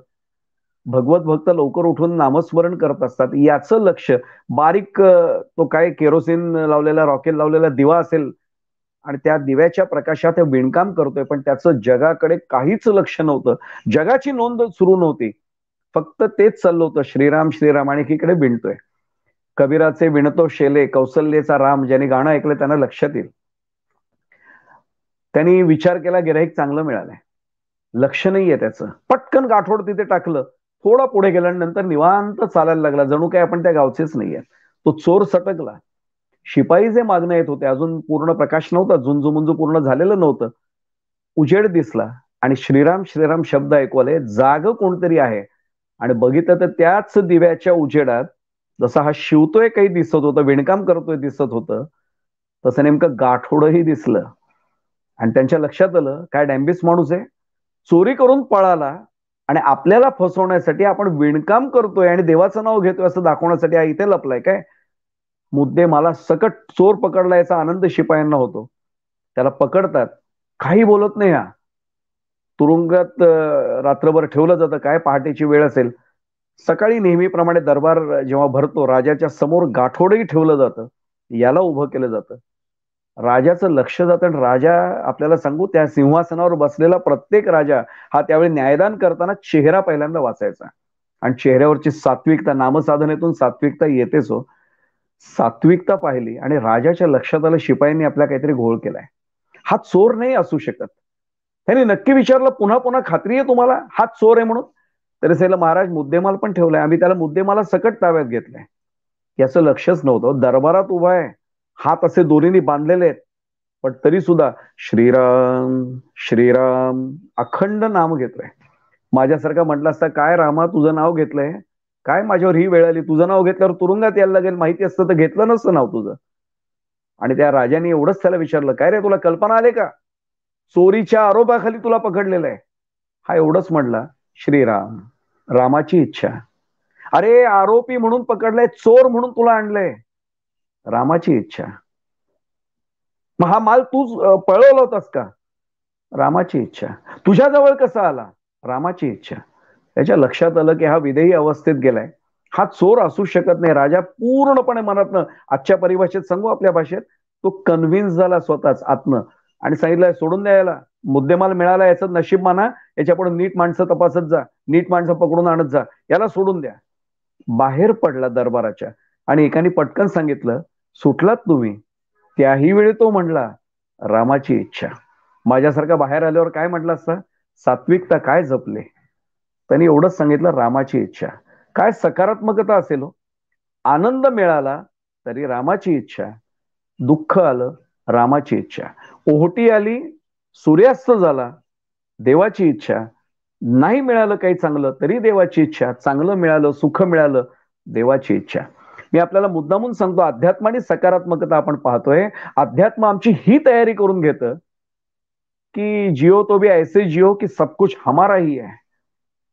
भगवत भक्त लवकर उठून नामस्मरण करत असतात याचं लक्ष बारीक तो काय केरोसिन लावलेला रॉकेल लावलेला दिवा असेल आणि त्या दिव्याच्या प्रकाशात विणकाम करतोय पण त्याचं जगाकडे काहीच लक्ष नव्हतं जगाची नोंद सुरू नव्हती फक्त तेच चाललं होतं श्रीराम श्रीराम आणि एकीकडे विणतोय कबीराचे विणतो शेले कौसल्येचा राम ज्यांनी गाणं ऐकलं त्यांना लक्षात येईल त्यांनी विचार केला गिराईक चांगलं मिळालंय लक्ष नाहीये त्याचं पटकन गाठोड तिथे टाकलं थोडा पुढे गेल्यानंतर निवांत चालायला लागला जणू काय आपण त्या गावचेच नाहीये तो चोर सटकला शिपाई जे मागणं येत होते अजून पूर्ण प्रकाश नव्हता झुंजू पूर्ण झालेलं नव्हतं उजेड दिसला आणि श्रीराम श्रीराम शब्द ऐकवले जाग कोणतरी आहे आणि बघितलं तर त्याच दिव्याच्या उजेडात जसा हा शिवतोय काही दिसत होतं विणकाम करतोय दिसत होतं तसं नेमकं गाठोडही दिसलं आणि त्यांच्या लक्षात आलं काय डॅम्बिस माणूस आहे चोरी करून पळाला आणि आपल्याला फसवण्यासाठी आपण विणकाम करतोय आणि देवाचं नाव घेतोय असं दाखवण्यासाठी हा इथे लपलाय काय मुद्दे मला सकट चोर पकडला याचा आनंद शिपायांना होतो त्याला पकडतात काही बोलत नाही हा तुरुंगात रात्रभर ठेवलं जातं काय पहाटेची वेळ असेल सकाळी नेहमीप्रमाणे दरबार जेव्हा भरतो राजाच्या समोर गाठोडही ठेवलं जातं याला उभं केलं जातं राजाचं लक्ष जातं आणि राजा आपल्याला सांगू त्या सिंहासनावर बसलेला प्रत्येक राजा हा त्यावेळी न्यायदान करताना चेहरा पहिल्यांदा वाचायचा आणि चेहऱ्यावरची सात्विकता नामसाधनेतून सात्विकता येतेच हो सात्विकता पाहिली आणि राजाच्या लक्षात आलं शिपाईंनी आपला काहीतरी घोळ केलाय हा चोर नाही असू शकत त्यांनी नक्की विचारलं पुन्हा पुन्हा खात्री आहे तुम्हाला हा चोर आहे म्हणून त्याला महाराज मुद्देमाल पण ठेवलाय आम्ही त्याला मुद्देमाला सकट ताब्यात घेतलंय याचं लक्षच नव्हतं दरबारात उभा आहे हात असे दोन्ही बांधलेले आहेत पण तरी सुद्धा श्रीराम श्रीराम अखंड नाम घेतलंय माझ्यासारखा म्हटलं असता काय रामा तुझं नाव घेतलंय काय माझ्यावर ही वेळ आली तुझं नाव घेतल्यावर तुरुंगात यायला लागेल माहिती असतं तर घेतलं नसतं नाव तुझं आणि त्या राजाने एवढंच त्याला विचारलं काय रे तुला कल्पना आले का चोरीच्या आरोपाखाली तुला पकडलेलं आहे हा एवढंच म्हटला श्रीराम रामाची इच्छा अरे आरोपी म्हणून पकडले चोर म्हणून तुला आणले रामाची इच्छा मग हा माल तू पळवला होतास का रामाची इच्छा तुझ्या जवळ कसा आला रामाची इच्छा त्याच्या लक्षात आलं की हा विदेही अवस्थेत गेलाय हा चोर असू शकत नाही राजा पूर्णपणे मनातनं आजच्या परिभाषेत सांगू आपल्या भाषेत तो कन्व्हिन्स झाला स्वतःच आतनं आणि सांगितलंय सोडून द्यायला मुद्देमाल मिळाला याचं नशीब माना याच्यापुढे नीट माणसं तपासत जा नीट माणसं पकडून आणत जा याला सोडून द्या बाहेर पडला दरबाराच्या आणि एकाने पटकन सांगितलं सुटलात तुम्ही त्याही वेळी तो म्हणला रामाची इच्छा माझ्यासारखा बाहेर आल्यावर काय म्हटलं असता सात्विकता काय जपले त्यांनी एवढंच सांगितलं रामाची इच्छा काय सकारात्मकता असेल हो? आनंद मिळाला तरी रामाची इच्छा दुःख आलं रामाची इच्छा ओहटी आली सूर्यास्त झाला देवाची इच्छा नाही मिळालं काही चांगलं तरी देवाची इच्छा चांगलं मिळालं सुख मिळालं देवाची इच्छा मी आपल्याला मुद्दामून सांगतो अध्यात्म आणि सकारात्मकता आपण पाहतोय अध्यात्म आमची ही तयारी करून घेत की जिओ तो भी ऐसे जिओ की सब कुछ हमारा ही आहे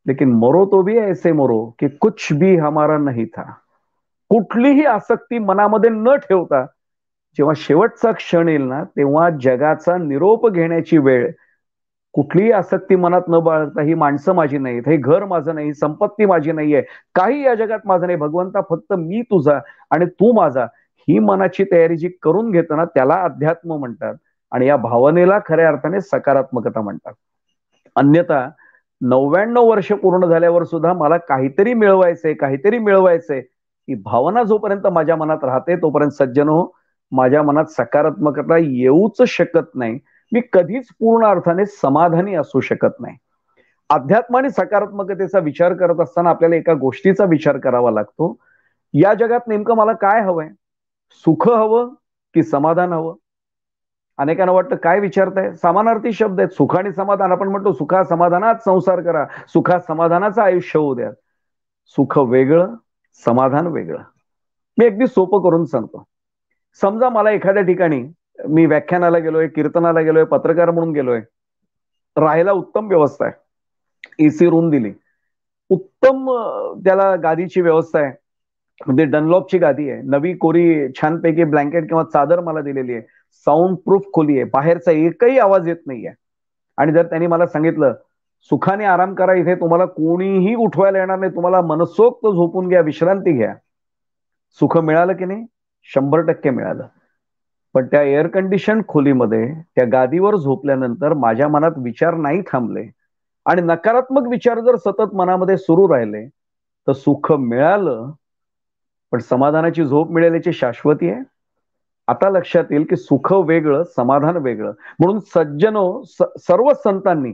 लेकिन मरो तो भी ऐसे मरो की कुछ भी हमारा नाही था कुठलीही आसक्ती मनामध्ये न ठेवता जेव्हा शेवटचा क्षण येईल ना तेव्हा जगाचा निरोप घेण्याची वेळ कुठलीही आसक्ती मनात न बाळगता ही माणसं माझी नाहीत हे घर माझं नाही संपत्ती माझी नाहीये काही या जगात माझं नाही भगवंता फक्त मी तुझा आणि तू माझा ही मनाची तयारी जी करून ना त्याला अध्यात्म म्हणतात आणि या भावनेला खऱ्या अर्थाने सकारात्मकता म्हणतात अन्यथा नव्याण्णव वर्ष पूर्ण झाल्यावर सुद्धा मला काहीतरी मिळवायचंय काहीतरी मिळवायचंय ही भावना जोपर्यंत माझ्या मनात राहते तोपर्यंत सज्जन हो माझ्या मनात सकारात्मकता येऊच शकत नाही मी कधीच पूर्ण अर्थाने समाधानी असू शकत नाही अध्यात्म आणि सकारात्मकतेचा विचार करत असताना आपल्याला एका गोष्टीचा विचार करावा लागतो या जगात नेमकं मला काय हवंय सुख हवं की समाधान हवं अनेकांना वाटतं काय विचारताय समानार्थी शब्द आहेत सुख आणि समाधान आपण म्हणतो सुखा समाधानात संसार करा सुखा समाधानाचं आयुष्य होऊ द्या सुख वेगळं समाधान वेगळं मी अगदी सोपं करून सांगतो समजा मला एखाद्या ठिकाणी मी व्याख्यानाला गेलोय कीर्तनाला गेलोय पत्रकार म्हणून गेलोय राहायला उत्तम व्यवस्था आहे एसी रूम दिली उत्तम त्याला गादीची व्यवस्था आहे म्हणजे डनलॉपची गादी आहे नवी कोरी छानपैकी ब्लँकेट किंवा चादर मला दिलेली आहे साऊंड प्रूफ खोली आहे बाहेरचा एकही आवाज येत नाहीये आणि जर त्यांनी मला सांगितलं सुखाने आराम करा इथे तुम्हाला कोणीही उठवायला येणार नाही तुम्हाला मनसोक्त झोपून घ्या विश्रांती घ्या सुख मिळालं की नाही शंभर टक्के मिळालं पण त्या एअर कंडिशन खोलीमध्ये त्या गादीवर झोपल्यानंतर माझ्या मनात विचार नाही थांबले आणि नकारात्मक विचार जर सतत मनामध्ये सुरू राहिले तर सुख मिळालं पण समाधानाची झोप मिळेल याची शाश्वती आहे आता लक्षात येईल की सुख वेगळं समाधान वेगळं म्हणून सज्जनो सर्व संतांनी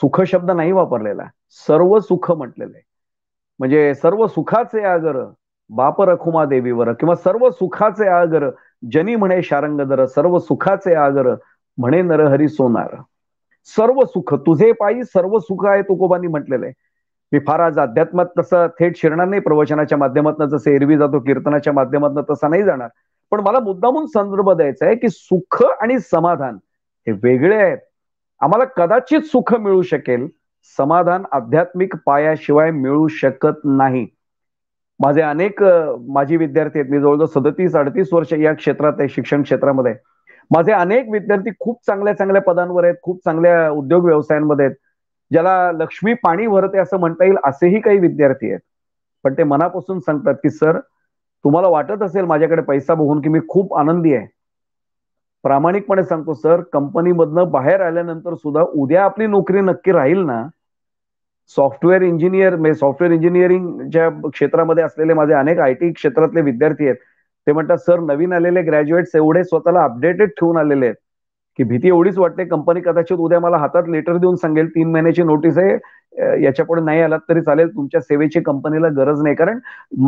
सुख शब्द नाही वापरलेला सर्व सुख म्हटलेलं आहे म्हणजे सर्व सुखाचे आगर बाप रखुमा देवीवर किंवा सर्व सुखाचे आगर जनी म्हणे शारंगधर सर्व सुखाचे आगर म्हणे नरहरी सोनार सर्व सुख तुझे पायी सर्व सुख आहे तुकोबांनी म्हटलेले मी फार आज अध्यात्मात तसं थेट शिरणार नाही प्रवचनाच्या माध्यमातून जसं एरवी जातो कीर्तनाच्या माध्यमातून तसा नाही जाणार पण मला मुद्दामून संदर्भ द्यायचा आहे की सुख आणि समाधान हे वेगळे आहेत आम्हाला कदाचित सुख मिळू शकेल समाधान आध्यात्मिक पायाशिवाय मिळू शकत नाही माझे अनेक माझी विद्यार्थी आहेत मी जवळजवळ सदतीस अडतीस वर्ष या क्षेत्रात आहे शिक्षण क्षेत्रामध्ये माझे अनेक विद्यार्थी खूप चांगल्या चांगल्या पदांवर आहेत खूप चांगल्या उद्योग व्यवसायांमध्ये आहेत ज्याला लक्ष्मी पाणी भरते असं म्हणता येईल असेही काही विद्यार्थी आहेत पण ते मनापासून सांगतात की सर तुम्हाला वाटत असेल माझ्याकडे पैसा बघून की मी खूप आनंदी आहे प्रामाणिकपणे सांगतो सर कंपनीमधनं बाहेर आल्यानंतर सुद्धा उद्या आपली नोकरी नक्की राहील ना सॉफ्टवेअर इंजिनियर म्हणजे सॉफ्टवेअर इंजिनिअरिंगच्या क्षेत्रामध्ये असलेले माझे अनेक आय टी क्षेत्रातले विद्यार्थी आहेत ते म्हणतात सर नवीन आलेले ग्रॅज्युएट्स एवढे स्वतःला अपडेटेड ठेवून आलेले आहेत की भीती एवढीच वाटते कंपनी कदाचित उद्या मला हातात लेटर देऊन सांगेल तीन महिन्याची नोटीस आहे याच्या नाही आलात तरी चालेल तुमच्या सेवेची कंपनीला गरज नाही कारण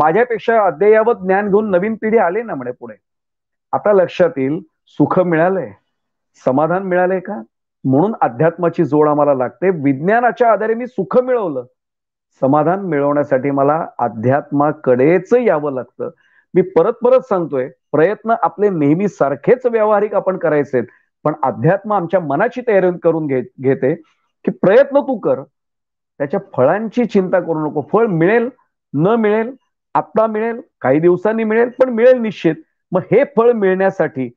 माझ्यापेक्षा अद्ययावत ज्ञान घेऊन नवीन पिढी आली ना म्हणे पुढे आता लक्षात येईल सुख मिळालंय समाधान मिळालंय का म्हणून अध्यात्माची जोड आम्हाला लागते विज्ञानाच्या आधारे मी सुख मिळवलं समाधान मिळवण्यासाठी मला अध्यात्माकडेच यावं लागतं मी परत परत सांगतोय प्रयत्न आपले नेहमी सारखेच व्यावहारिक आपण करायचे पण अध्यात्म आमच्या मनाची तयारी करून घे घेते की प्रयत्न तू कर त्याच्या फळांची चिंता करू नको फळ मिळेल न मिळेल आत्ता मिळेल काही दिवसांनी मिळेल पण मिळेल निश्चित मग हे फळ मिळण्यासाठी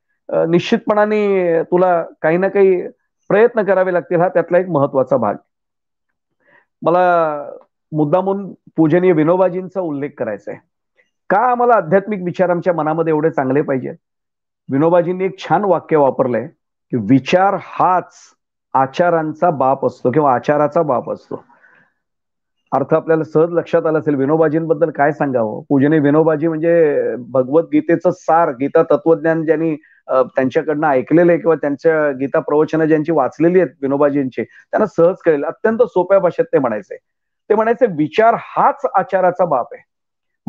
निश्चितपणाने तुला काही ना काही प्रयत्न करावे लागतील हा त्यातला एक महत्वाचा भाग मला मुद्दामून पूजनीय विनोबाजींचा उल्लेख करायचा आहे का आम्हाला आध्यात्मिक विचार आमच्या मनामध्ये एवढे चांगले पाहिजे विनोबाजींनी एक छान वाक्य वापरलंय की विचार हाच आचारांचा बाप असतो किंवा आचाराचा बाप असतो अर्थ आपल्याला सहज लक्षात आला असेल विनोबाजींबद्दल काय सांगावं पूजने विनोबाजी म्हणजे भगवद्गीतेचं सार गीता तत्वज्ञान ज्यांनी त्यांच्याकडनं ऐकलेले किंवा त्यांच्या गीता प्रवचनं ज्यांची वाचलेली आहेत विनोबाजींची त्यांना सहज कळेल अत्यंत सोप्या भाषेत ते म्हणायचे ते म्हणायचे विचार हाच आचाराचा बाप आहे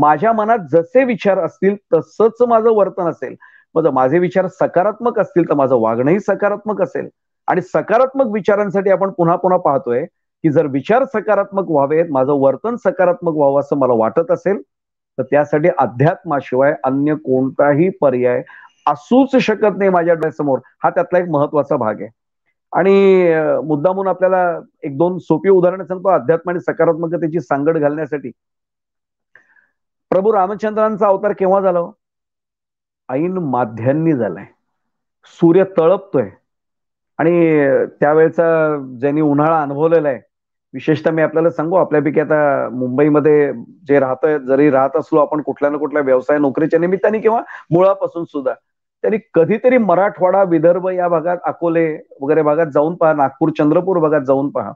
माझ्या मनात जसे विचार असतील तसंच माझं वर्तन असेल मग म्हणजे माझे विचार सकारात्मक असतील तर माझं वागणंही सकारात्मक असेल आणि सकारात्मक विचारांसाठी आपण पुन्हा पुन्हा पाहतोय की जर विचार सकारात्मक व्हावेत माझं वर्तन सकारात्मक व्हावं असं मला वाटत असेल तर त्यासाठी अध्यात्माशिवाय अन्य कोणताही पर्याय असूच शकत नाही माझ्या डोळ्यासमोर हा त्यातला एक महत्वाचा भाग आहे आणि मुद्दा म्हणून आपल्याला एक दोन सोपी उदाहरणं सांगतो अध्यात्म आणि सकारात्मकतेची सांगड घालण्यासाठी प्रभू रामचंद्रांचा अवतार केव्हा झाला हो? ऐन माध्यांनी झालाय सूर्य तळपतोय आणि त्यावेळेचा ज्यांनी उन्हाळा अनुभवलेला आहे विशेषतः मी आपल्याला सांगू आपल्यापैकी आता मुंबईमध्ये जे राहतोय जरी राहत असलो आपण कुठल्या ना कुठल्या व्यवसाय नोकरीच्या निमित्ताने किंवा मुळापासून सुद्धा त्यांनी कधीतरी मराठवाडा विदर्भ या भागात अकोले वगैरे भागात जाऊन पहा नागपूर चंद्रपूर भागात जाऊन पहा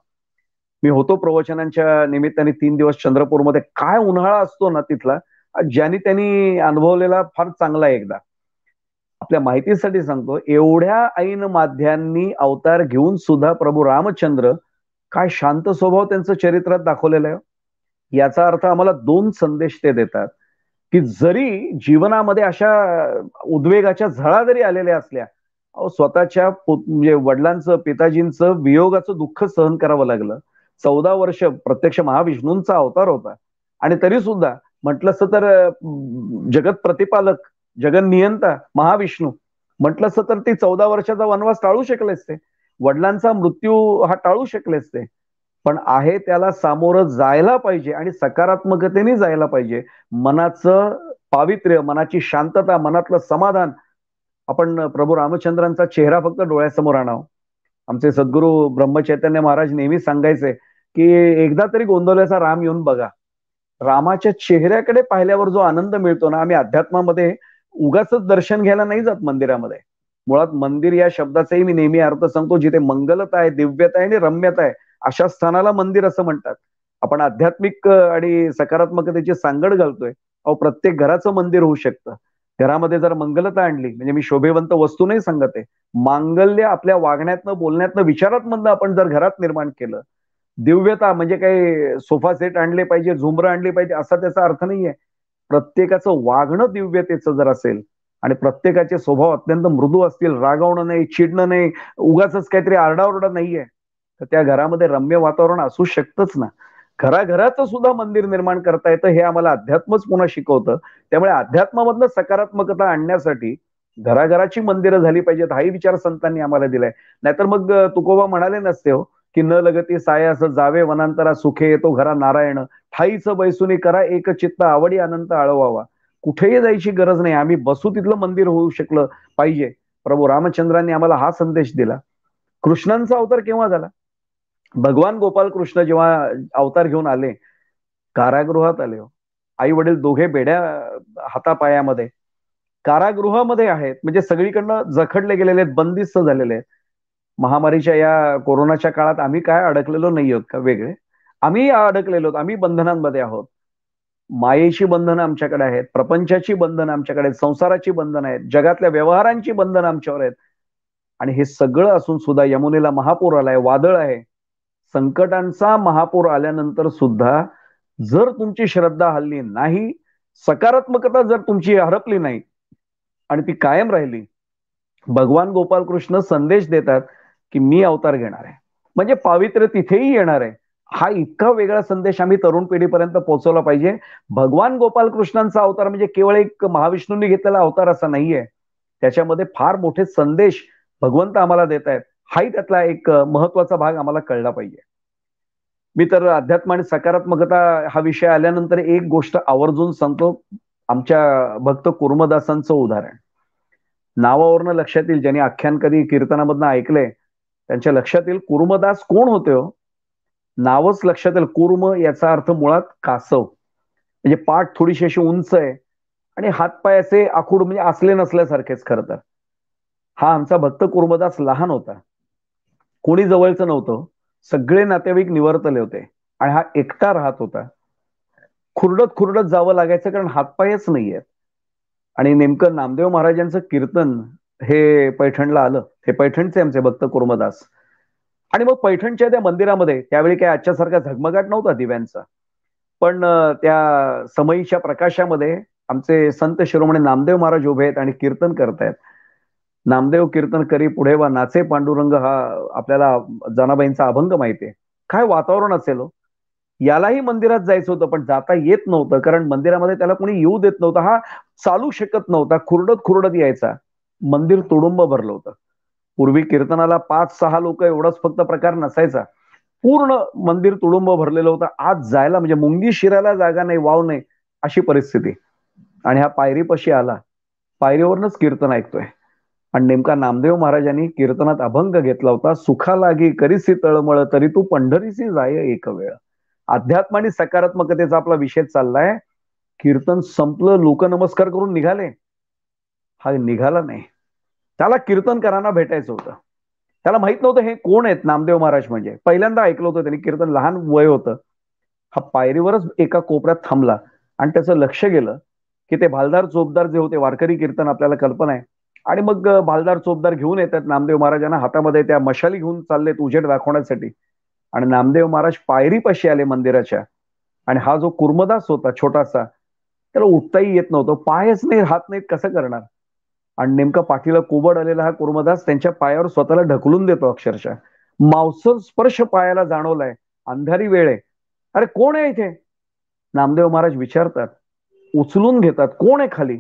मी होतो प्रवचनांच्या निमित्ताने तीन दिवस चंद्रपूरमध्ये काय उन्हाळा असतो ना तिथला ज्याने त्यांनी अनुभवलेला फार चांगला एकदा आपल्या माहितीसाठी सांगतो एवढ्या ऐन माध्यांनी अवतार घेऊन सुद्धा प्रभू रामचंद्र काय शांत स्वभाव त्यांचं चरित्रात दाखवलेलं आहे याचा अर्थ आम्हाला दोन संदेश ते देतात की जरी जीवनामध्ये अशा उद्वेगाच्या झळा जरी आलेल्या असल्या स्वतःच्या म्हणजे वडिलांचं पिताजींचं वियोगाचं दुःख सहन करावं लागलं चौदा वर्ष प्रत्यक्ष महाविष्णूंचा अवतार होता आणि तरी सुद्धा म्हटलंस तर जगत प्रतिपालक जगन नियंता महाविष्णू म्हटलंस तर ती चौदा वर्षाचा वनवास टाळू शकले असते वडिलांचा मृत्यू हा टाळू शकले असते पण आहे त्याला सामोरं जायला पाहिजे आणि सकारात्मकतेने जायला पाहिजे मनाचं पावित्र्य मनाची शांतता मनातलं समाधान आपण प्रभू रामचंद्रांचा चेहरा फक्त डोळ्यासमोर आणावं आमचे सद्गुरू ब्रह्मचैतन्य महाराज नेहमी सांगायचे की एकदा तरी गोंदवल्याचा राम येऊन बघा रामाच्या चेहऱ्याकडे पाहिल्यावर जो आनंद मिळतो ना आम्ही अध्यात्मामध्ये उगाच दर्शन घ्यायला नाही जात मंदिरामध्ये मुळात मंदिर या शब्दाचाही मी नेहमी अर्थ सांगतो जिथे मंगलता आहे दिव्यता आहे आणि रम्यता आहे अशा स्थानाला मंदिर असं म्हणतात आपण आध्यात्मिक आणि सकारात्मकतेची सांगड घालतोय अहो प्रत्येक घराचं मंदिर होऊ शकतं घरामध्ये जर मंगलता आणली म्हणजे मी शोभेवंत वस्तू नाही सांगत आहे मांगल्य आपल्या वागण्यातनं बोलण्यातनं विचारात आपण जर घरात निर्माण केलं दिव्यता म्हणजे काही सोफा सेट आणले पाहिजे झुमरं आणली पाहिजे असा त्याचा अर्थ नाहीये प्रत्येकाचं वागणं दिव्यतेचं जर असेल आणि प्रत्येकाचे स्वभाव अत्यंत मृदू असतील रागवणं नाही चिडणं नाही उगाच काहीतरी आरडाओरडा नाहीये तर त्या घरामध्ये रम्य वातावरण असू शकतच ना घराघराचं सुद्धा मंदिर निर्माण करता येतं हे आम्हाला अध्यात्मच पुन्हा शिकवतं त्यामुळे अध्यात्मामधनं सकारात्मकता आणण्यासाठी घराघराची मंदिरं झाली पाहिजेत हाही विचार संतांनी आम्हाला दिलाय नाहीतर मग तुकोबा म्हणाले नसते हो की न लगती साय असं जावे वनांतरा सुखे येतो घरा नारायण ठाईचं बैसुनी करा एक चित्त आवडी अनंत आळवावा कुठेही जायची गरज नाही आम्ही बसू तिथलं मंदिर होऊ शकलं पाहिजे प्रभू रामचंद्रांनी आम्हाला हा संदेश दिला कृष्णांचा अवतार केव्हा झाला भगवान गोपाल कृष्ण जेव्हा अवतार घेऊन आले कारागृहात आले हो. आई वडील दोघे बेड्या हातापायामध्ये कारागृहामध्ये आहेत म्हणजे सगळीकडनं जखडले गेलेले आहेत बंदिस्त झालेले आहेत महामारीच्या या कोरोनाच्या काळात आम्ही काय अडकलेलो नाही आहोत का वेगळे आम्ही अडकलेलो आहोत आम्ही बंधनांमध्ये आहोत मायेची बंधनं आमच्याकडे आहेत प्रपंचाची बंधनं आमच्याकडे आहेत संसाराची बंधनं आहेत जगातल्या व्यवहारांची बंधनं आमच्यावर आहेत आणि हे सगळं असून सुद्धा यमुनेला महापूर आलाय वादळ आहे संकटांचा महापूर आल्यानंतर सुद्धा जर तुमची श्रद्धा हल्ली नाही सकारात्मकता जर तुमची हरपली नाही आणि ती कायम राहिली भगवान गोपालकृष्ण संदेश देतात की मी अवतार घेणार आहे म्हणजे पावित्र्य तिथेही येणार आहे हा इतका वेगळा संदेश आम्ही तरुण पिढीपर्यंत पोहोचवला पाहिजे भगवान गोपालकृष्णांचा अवतार म्हणजे केवळ एक महाविष्णूंनी घेतलेला अवतार असा नाहीये त्याच्यामध्ये फार मोठे संदेश भगवंत आम्हाला देत आहेत हाही त्यातला एक महत्वाचा भाग आम्हाला कळला पाहिजे मी तर अध्यात्म आणि सकारात्मकता हा विषय आल्यानंतर एक गोष्ट आवर्जून सांगतो आमच्या भक्त कुर्मदासांचं उदाहरण नावावरनं लक्षात येईल ज्यांनी आख्यान कधी कीर्तनामधनं ऐकले त्यांच्या लक्षात येईल कुर्मदास कोण होते हो नावच लक्षात येईल कुर्म याचा अर्थ मुळात कासव म्हणजे पाठ थोडीशी अशी उंच आहे आणि हातपाय असे आखूड म्हणजे असले नसल्यासारखेच खर तर हा आमचा भक्त कुर्मदास लहान होता कोणी जवळचं नव्हतं सगळे नातेवाईक निवर्तले होते आणि हा एकटा राहत होता खुरडत खुरडत जावं लागायचं कारण हातपायच नाहीये आणि नेमकं नामदेव महाराजांचं कीर्तन हे पैठणला आलं हे पैठणचे आमचे भक्त कुर्मदास आणि मग पैठणच्या त्या मंदिरामध्ये त्यावेळी काय आजच्यासारखा झगमगाट नव्हता दिव्यांचा पण त्या समयीच्या प्रकाशामध्ये आमचे संत शिरोमणी नामदेव महाराज उभे आहेत आणि कीर्तन करतायत नामदेव कीर्तन करी पुढे वा नाचे पांडुरंग हा आपल्याला जनाबाईंचा अभंग माहितीये काय वातावरण असेल हो? यालाही मंदिरात जायचं होतं पण जाता येत नव्हतं कारण मंदिरामध्ये त्याला कोणी येऊ देत नव्हता हा चालू शकत नव्हता खुरडत खुरडत यायचा मंदिर तुडुंब भरलं होतं पूर्वी कीर्तनाला पाच सहा लोक एवढाच फक्त प्रकार नसायचा पूर्ण मंदिर तुडुंब भरलेलं होतं आज जायला म्हणजे मुंगी शिरायला जागा नाही वाव नाही अशी परिस्थिती आणि हा पायरीपाशी आला पायरीवरूनच कीर्तन ऐकतोय आणि नेमका नामदेव महाराजांनी कीर्तनात अभंग घेतला होता सुखा लागी करीसी तळमळ तरी तू पंढरीसी जाय एक वेळ अध्यात्म आणि सकारात्मकतेचा आपला विषय चाललाय कीर्तन संपलं लोक नमस्कार करून निघाले हा निघाला नाही त्याला कीर्तन करांना भेटायचं होतं त्याला माहित नव्हतं हे कोण आहेत नामदेव महाराज म्हणजे पहिल्यांदा ऐकलं होतं त्यांनी कीर्तन लहान वय होतं हा पायरीवरच एका कोपऱ्यात थांबला आणि त्याचं लक्ष गेलं की ते भालदार चोपदार जे होते वारकरी कीर्तन आपल्याला कल्पना आहे आणि मग भालदार चोपदार घेऊन येतात नामदेव महाराजांना हातामध्ये त्या मशाली घेऊन चाललेत उजेड दाखवण्यासाठी आणि नामदेव महाराज पायरीपाशी आले मंदिराच्या आणि हा जो कुर्मदास होता छोटासा त्याला उठताही येत नव्हतं पायच नाही हात नाहीत कसं करणार आणि नेमका पाठीला कोबड आलेला हा कुर्मदास त्यांच्या पायावर स्वतःला ढकलून देतो अक्षरशः मावसर स्पर्श पायाला जाणवलाय अंधारी वेळ आहे अरे कोण आहे इथे नामदेव महाराज विचारतात उचलून घेतात कोण आहे खाली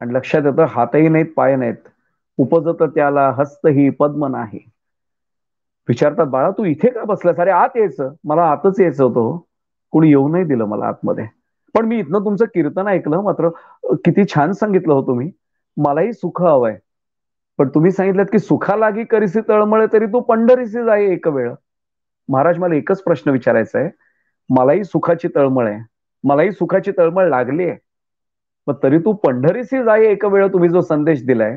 आणि लक्षात येतं हातही नाहीत पाय नाहीत उपजत त्याला हस्तही पद्म नाही विचारतात बाळा तू इथे का बसला अरे आत यायचं मला आतच यायचं होतं कोणी येऊ नाही दिलं मला आतमध्ये पण मी इथनं तुमचं कीर्तन ऐकलं मात्र किती छान सांगितलं होतं मी मलाही सुख हवंय पण तुम्ही सांगितलं की सुखालागी लागी करीसी तळमळे तरी तू पंढरीसी जाई एक वेळ महाराज मला एकच प्रश्न विचारायचा आहे मलाही सुखाची तळमळ आहे मलाही सुखाची तळमळ लागली आहे मग तरी तू पंढरीसी जाई एक वेळ तुम्ही जो संदेश दिलाय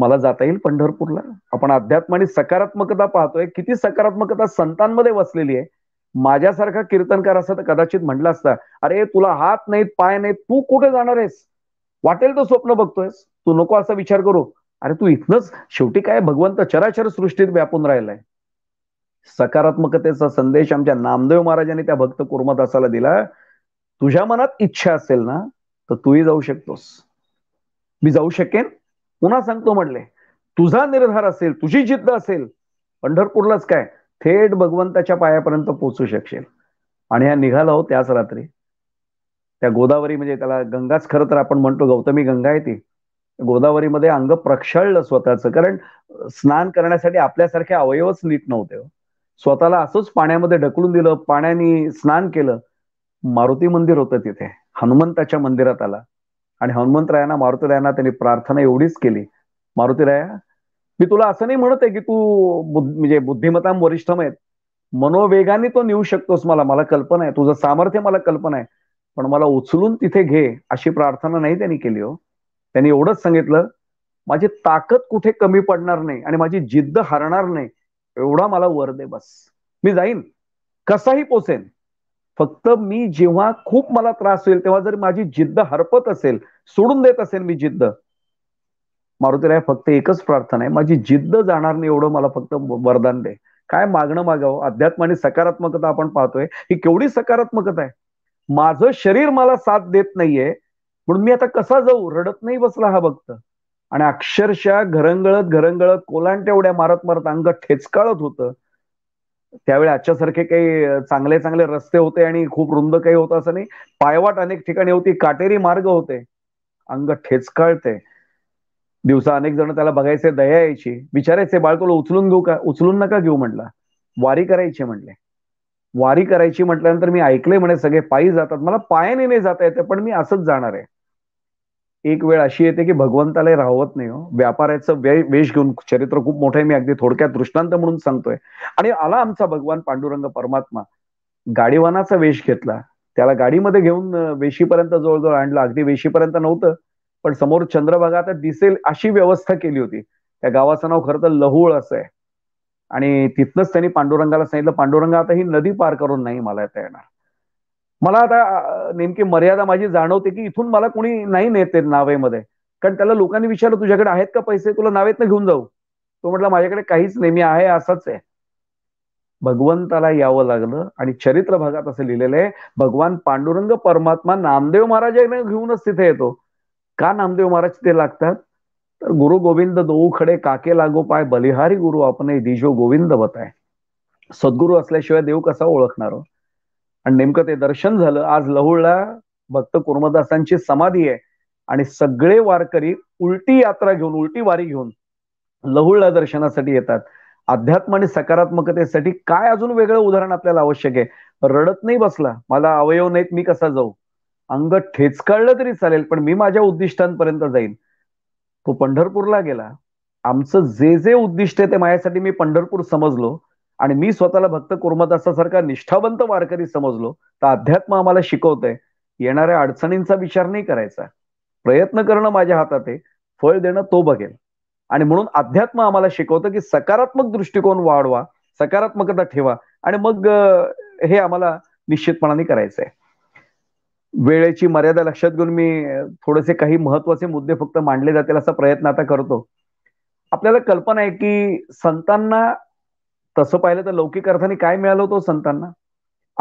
मला जाता येईल पंढरपूरला आपण अध्यात्म आणि सकारात्मकता पाहतोय किती सकारात्मकता संतांमध्ये वसलेली आहे माझ्यासारखा कीर्तनकार असं तर कदाचित म्हटलं असता अरे तुला हात नाहीत पाय नाहीत तू कुठे जाणार आहेस वाटेल तो स्वप्न बघतोयस तू नको असा विचार करू अरे तू इथनच शेवटी काय भगवंत चराचर सृष्टीत व्यापून राहिलाय सकारात्मकतेचा संदेश आमच्या नामदेव महाराजांनी त्या भक्त कुर्मदासाला दिला तुझ्या मनात इच्छा असेल ना तर तूही जाऊ शकतोस मी जाऊ शकेन पुन्हा सांगतो म्हणले तुझा निर्धार असेल तुझी जिद्द असेल पंढरपूरलाच काय थेट भगवंताच्या पायापर्यंत पोचू शकशील आणि हा निघाला हो त्याच रात्री त्या गोदावरी म्हणजे त्याला गंगाच खरं तर आपण म्हणतो गौतमी गंगा आहे ती गोदावरीमध्ये अंग प्रक्षळलं स्वतःचं कारण स्नान करण्यासाठी आपल्यासारखे अवयवच नीट नव्हते हो. स्वतःला असंच पाण्यामध्ये ढकलून दिलं पाण्याने स्नान केलं मारुती मंदिर होतं तिथे हनुमंताच्या मंदिरात आला आणि हनुमंतरायांना मारुतीरायांना त्यांनी प्रार्थना एवढीच केली मारुतीराया मी तुला असं नाही म्हणत आहे की तू म्हणजे बुद्धिमत्ता वरिष्ठम आहेत मनोवेगाने तो नेऊ शकतोस मला मला कल्पना आहे तुझं सामर्थ्य मला कल्पना आहे पण मला उचलून तिथे घे अशी प्रार्थना नाही त्यांनी केली हो त्यांनी एवढंच सांगितलं माझी ताकद कुठे कमी पडणार नाही आणि माझी जिद्द हरणार नाही एवढा मला वर दे बस मी जाईन कसाही पोचेन फक्त मी जेव्हा खूप मला त्रास होईल तेव्हा जर माझी जिद्द हरपत असेल सोडून देत असेल मी जिद्द मारुतीराय फक्त एकच प्रार्थना आहे माझी जिद्द जाणार नाही एवढं मला फक्त वरदान दे काय मागणं मागावं अध्यात्म आणि सकारात्मकता आपण पाहतोय ही केवढी सकारात्मकता आहे माझं शरीर मला साथ देत नाहीये म्हणून मी आता कसा जाऊ रडत नाही बसला हा भक्त आणि अक्षरशः घरंगळत घरंगळत कोलांट्या उड्या मारत मारत अंग ठेचकाळत होतं त्यावेळी आजच्यासारखे काही चांगले चांगले रस्ते होते आणि खूप रुंद काही होतं असं नाही पायवाट अनेक ठिकाणी होती काटेरी मार्ग होते अंग ठेचकाळते दिवसा अनेक जण त्याला बघायचे दया यायची विचारायचे बाळकोला उचलून घेऊ का उचलून नका घेऊ म्हटलं वारी करायची म्हटले वारी करायची म्हटल्यानंतर मी ऐकले म्हणे सगळे पायी जातात मला पायाने नाही जाता येते पण मी असंच जाणार आहे एक वेळ अशी येते की भगवंताला राहवत नाही हो व्यापाऱ्याचं वेश घेऊन चरित्र खूप मोठं आहे मी अगदी थोडक्यात दृष्टांत म्हणून सांगतोय आणि आला आमचा भगवान पांडुरंग परमात्मा गाडीवानाचा वेश घेतला त्याला गाडीमध्ये घेऊन वेशीपर्यंत जवळजवळ आणलं अगदी वेशीपर्यंत नव्हतं पण समोर चंद्रभागात दिसेल अशी व्यवस्था केली होती त्या गावाचं नाव खरं तर लहूळ असं आहे आणि तिथनंच त्यांनी पांडुरंगाला सांगितलं पांडुरंगा आता ही नदी पार करून नाही मला येता येणार मला आता नेमकी मर्यादा माझी जाणवते की इथून मला कोणी नाही नेते नावेमध्ये कारण त्याला लोकांनी विचारलं तुझ्याकडे आहेत का पैसे तुला नावेत घेऊन जाऊ तो म्हटलं माझ्याकडे काहीच नेहमी आहे असंच आहे भगवंताला यावं लागलं आणि चरित्र भागात असं लिहिलेलं आहे भगवान पांडुरंग परमात्मा नामदेव महाराज घेऊनच तिथे येतो का नामदेव महाराज तिथे लागतात तर गुरु गोविंद दो खडे काके लागो पाय बलिहारी गुरु आपण दिजो गोविंद बताय सद्गुरू असल्याशिवाय देव कसा ओळखणार हो? आणि नेमकं ते दर्शन झालं आज लहुळला भक्त कुर्मदासांची समाधी आहे आणि सगळे वारकरी उलटी यात्रा घेऊन उलटी वारी घेऊन लहुळला दर्शनासाठी येतात अध्यात्म आणि सकारात्मकतेसाठी काय अजून वेगळं उदाहरण आपल्याला आवश्यक आहे रडत नाही बसला मला अवयव नाहीत मी कसा जाऊ अंग ठेचकाळलं तरी चालेल पण मी माझ्या उद्दिष्टांपर्यंत जाईन तो पंढरपूरला गेला आमचं जे जे उद्दिष्ट आहे ते माझ्यासाठी मी पंढरपूर समजलो आणि मी स्वतःला भक्त कुर्मदासासारखा निष्ठावंत वारकरी समजलो तर अध्यात्म आम्हाला शिकवतंय येणाऱ्या अडचणींचा विचार नाही करायचा प्रयत्न करणं माझ्या हातात आहे फळ देणं तो बघेल आणि म्हणून अध्यात्म आम्हाला शिकवतं की सकारात्मक दृष्टिकोन वाढवा सकारात्मकता ठेवा आणि मग हे आम्हाला निश्चितपणाने करायचंय वेळेची मर्यादा लक्षात घेऊन मी थोडेसे काही महत्वाचे मुद्दे फक्त मांडले जातील असा प्रयत्न आता करतो आपल्याला कल्पना आहे की संतांना तसं पाहिलं तर लौकिक अर्थाने काय मिळालं होतं संतांना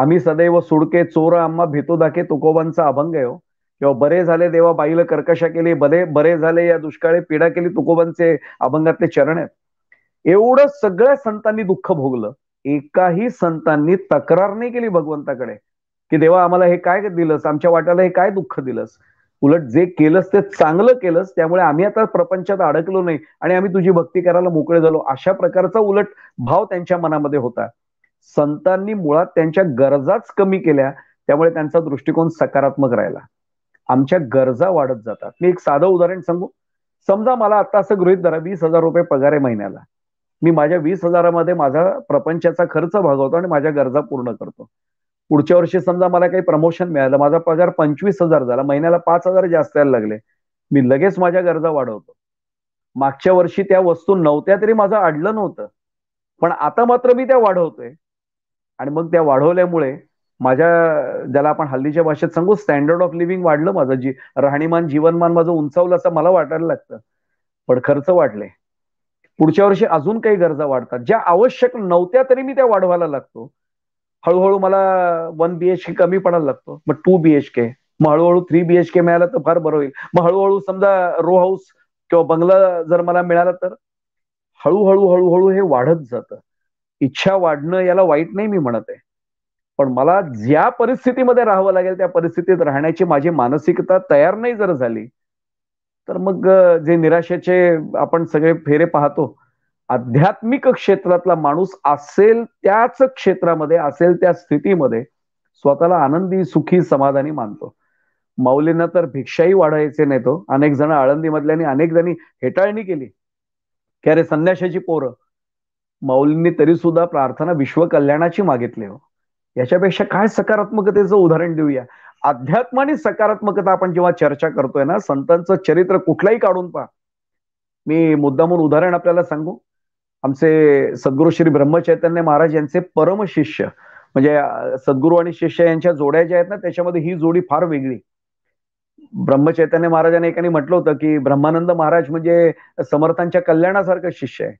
आम्ही सदैव सुडके चोर आम्हा भेतो दाखे तुकोबांचा अभंग आहे हो. किंवा बरे झाले देवा बाईला कर्कशा केली बरे बरे झाले या दुष्काळी पीडा केली तुकोबांचे अभंगातले चरण आहेत एवढं सगळ्या संतांनी दुःख भोगलं एकाही संतांनी तक्रार नाही केली भगवंताकडे की देवा आम्हाला हे काय दिलंस आमच्या वाट्याला हे काय दुःख दिलंस उलट जे केलंस ते चांगलं केलंस त्यामुळे आम्ही आता प्रपंचात अडकलो नाही आणि आम्ही तुझी भक्ती करायला मोकळे झालो अशा प्रकारचा उलट भाव त्यांच्या मनामध्ये होता संतांनी मुळात त्यांच्या गरजाच कमी केल्या त्यामुळे त्यांचा दृष्टिकोन सकारात्मक राहिला आमच्या गरजा वाढत जातात मी एक साधं उदाहरण सांगू समजा मला आता असं गृहित धरा वीस हजार रुपये पगार आहे महिन्याला मी माझ्या वीस हजारामध्ये माझा प्रपंचाचा खर्च भागवतो आणि माझ्या गरजा पूर्ण करतो पुढच्या वर्षी समजा मला काही प्रमोशन मिळालं माझा पगार पंचवीस हजार झाला महिन्याला पाच हजार जास्त यायला लागले मी लगेच माझ्या गरजा वाढवतो मागच्या वर्षी त्या वस्तू नव्हत्या तरी माझं अडलं नव्हतं पण आता मात्र मी त्या वाढवतोय आणि मग त्या वाढवल्यामुळे माझ्या ज्याला आपण हल्लीच्या भाषेत सांगू स्टँडर्ड ऑफ लिव्हिंग वाढलं माझं जी राहणीमान जीवनमान माझं उंचावलं असं मला वाटायला लागतं पण खर्च वाढले पुढच्या वर्षी अजून काही गरजा वाढतात ज्या आवश्यक नव्हत्या तरी मी त्या वाढवायला लागतो हळूहळू मला वन बीएचके कमी पडायला लागतो मग टू के मग हळूहळू थ्री बीएचके मिळाला तर फार बरं होईल मग हळूहळू समजा रो हाऊस किंवा बंगला जर मला मिळाला तर हळूहळू हळूहळू हे वाढत जातं इच्छा वाढणं याला वाईट नाही मी म्हणत आहे पण मला ज्या परिस्थितीमध्ये राहावं लागेल त्या परिस्थितीत राहण्याची माझी मानसिकता तयार नाही जर झाली तर मग जे निराशेचे आपण सगळे फेरे पाहतो आध्यात्मिक क्षेत्रातला माणूस असेल त्याच क्षेत्रामध्ये असेल त्या स्थितीमध्ये स्वतःला आनंदी सुखी समाधानी मानतो माऊलींना तर भिक्षाही वाढायचे नाही तो हो. अनेक जण आळंदी अनेक जणी हेटाळणी केली की अरे संन्याशाची पोरं माऊलींनी तरी सुद्धा प्रार्थना विश्वकल्याणाची मागितली हो याच्यापेक्षा काय सकारात्मकतेचं उदाहरण देऊया अध्यात्म आणि सकारात्मकता आपण जेव्हा चर्चा करतोय ना संतांचं चरित्र कुठलाही काढून पहा मी मुद्दामून उदाहरण आपल्याला सांगू आमचे सद्गुरु श्री ब्रह्मचैतन्य महाराज यांचे परम शिष्य म्हणजे सद्गुरू आणि शिष्य यांच्या जोड्या ज्या आहेत ना त्याच्यामध्ये ही जोडी फार वेगळी ब्रह्मचैतन्य महाराजांनी एकाने म्हटलं होतं की ब्रह्मानंद महाराज म्हणजे समर्थांच्या कल्याणासारखं शिष्य आहे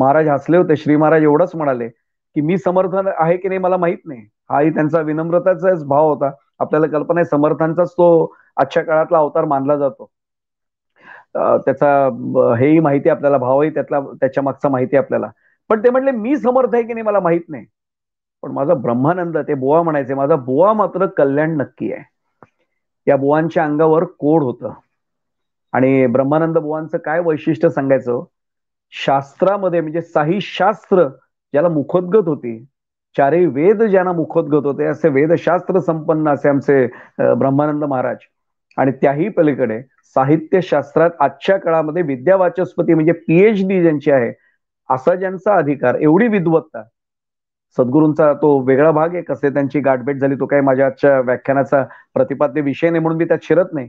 महाराज हसले होते श्री महाराज एवढंच म्हणाले की मी समर्थन आहे की नाही मला माहित नाही हाही त्यांचा विनम्रताचाच भाव होता आपल्याला कल्पना आहे समर्थांचाच तो आजच्या काळातला अवतार मानला जातो त्याचा हेही माहिती आपल्याला भावही त्यातला त्याच्या मागचा माहिती आपल्याला पण ते म्हटले मी समर्थ आहे की नाही मला माहित नाही पण माझा ब्रह्मानंद ते बुवा म्हणायचे माझा बुवा मात्र कल्याण नक्की आहे या बुवांच्या अंगावर कोड होतं आणि ब्रह्मानंद बुवांचं काय वैशिष्ट्य सांगायचं शास्त्रामध्ये म्हणजे साही शास्त्र ज्याला मुखोद्गत होती चारही वेद ज्यांना मुखोद्गत होते असे वेदशास्त्र संपन्न असे आमचे ब्रह्मानंद महाराज आणि त्याही पलीकडे साहित्य शास्त्रात आजच्या काळामध्ये वाचस्पती म्हणजे पीएच डी ज्यांची आहे असा ज्यांचा अधिकार एवढी विद्वत्ता सद्गुरूंचा तो वेगळा भाग आहे कसे त्यांची गाठभेट झाली तो काही माझ्या आजच्या व्याख्यानाचा प्रतिपाद्य विषय नाही म्हणून मी त्यात शिरत नाही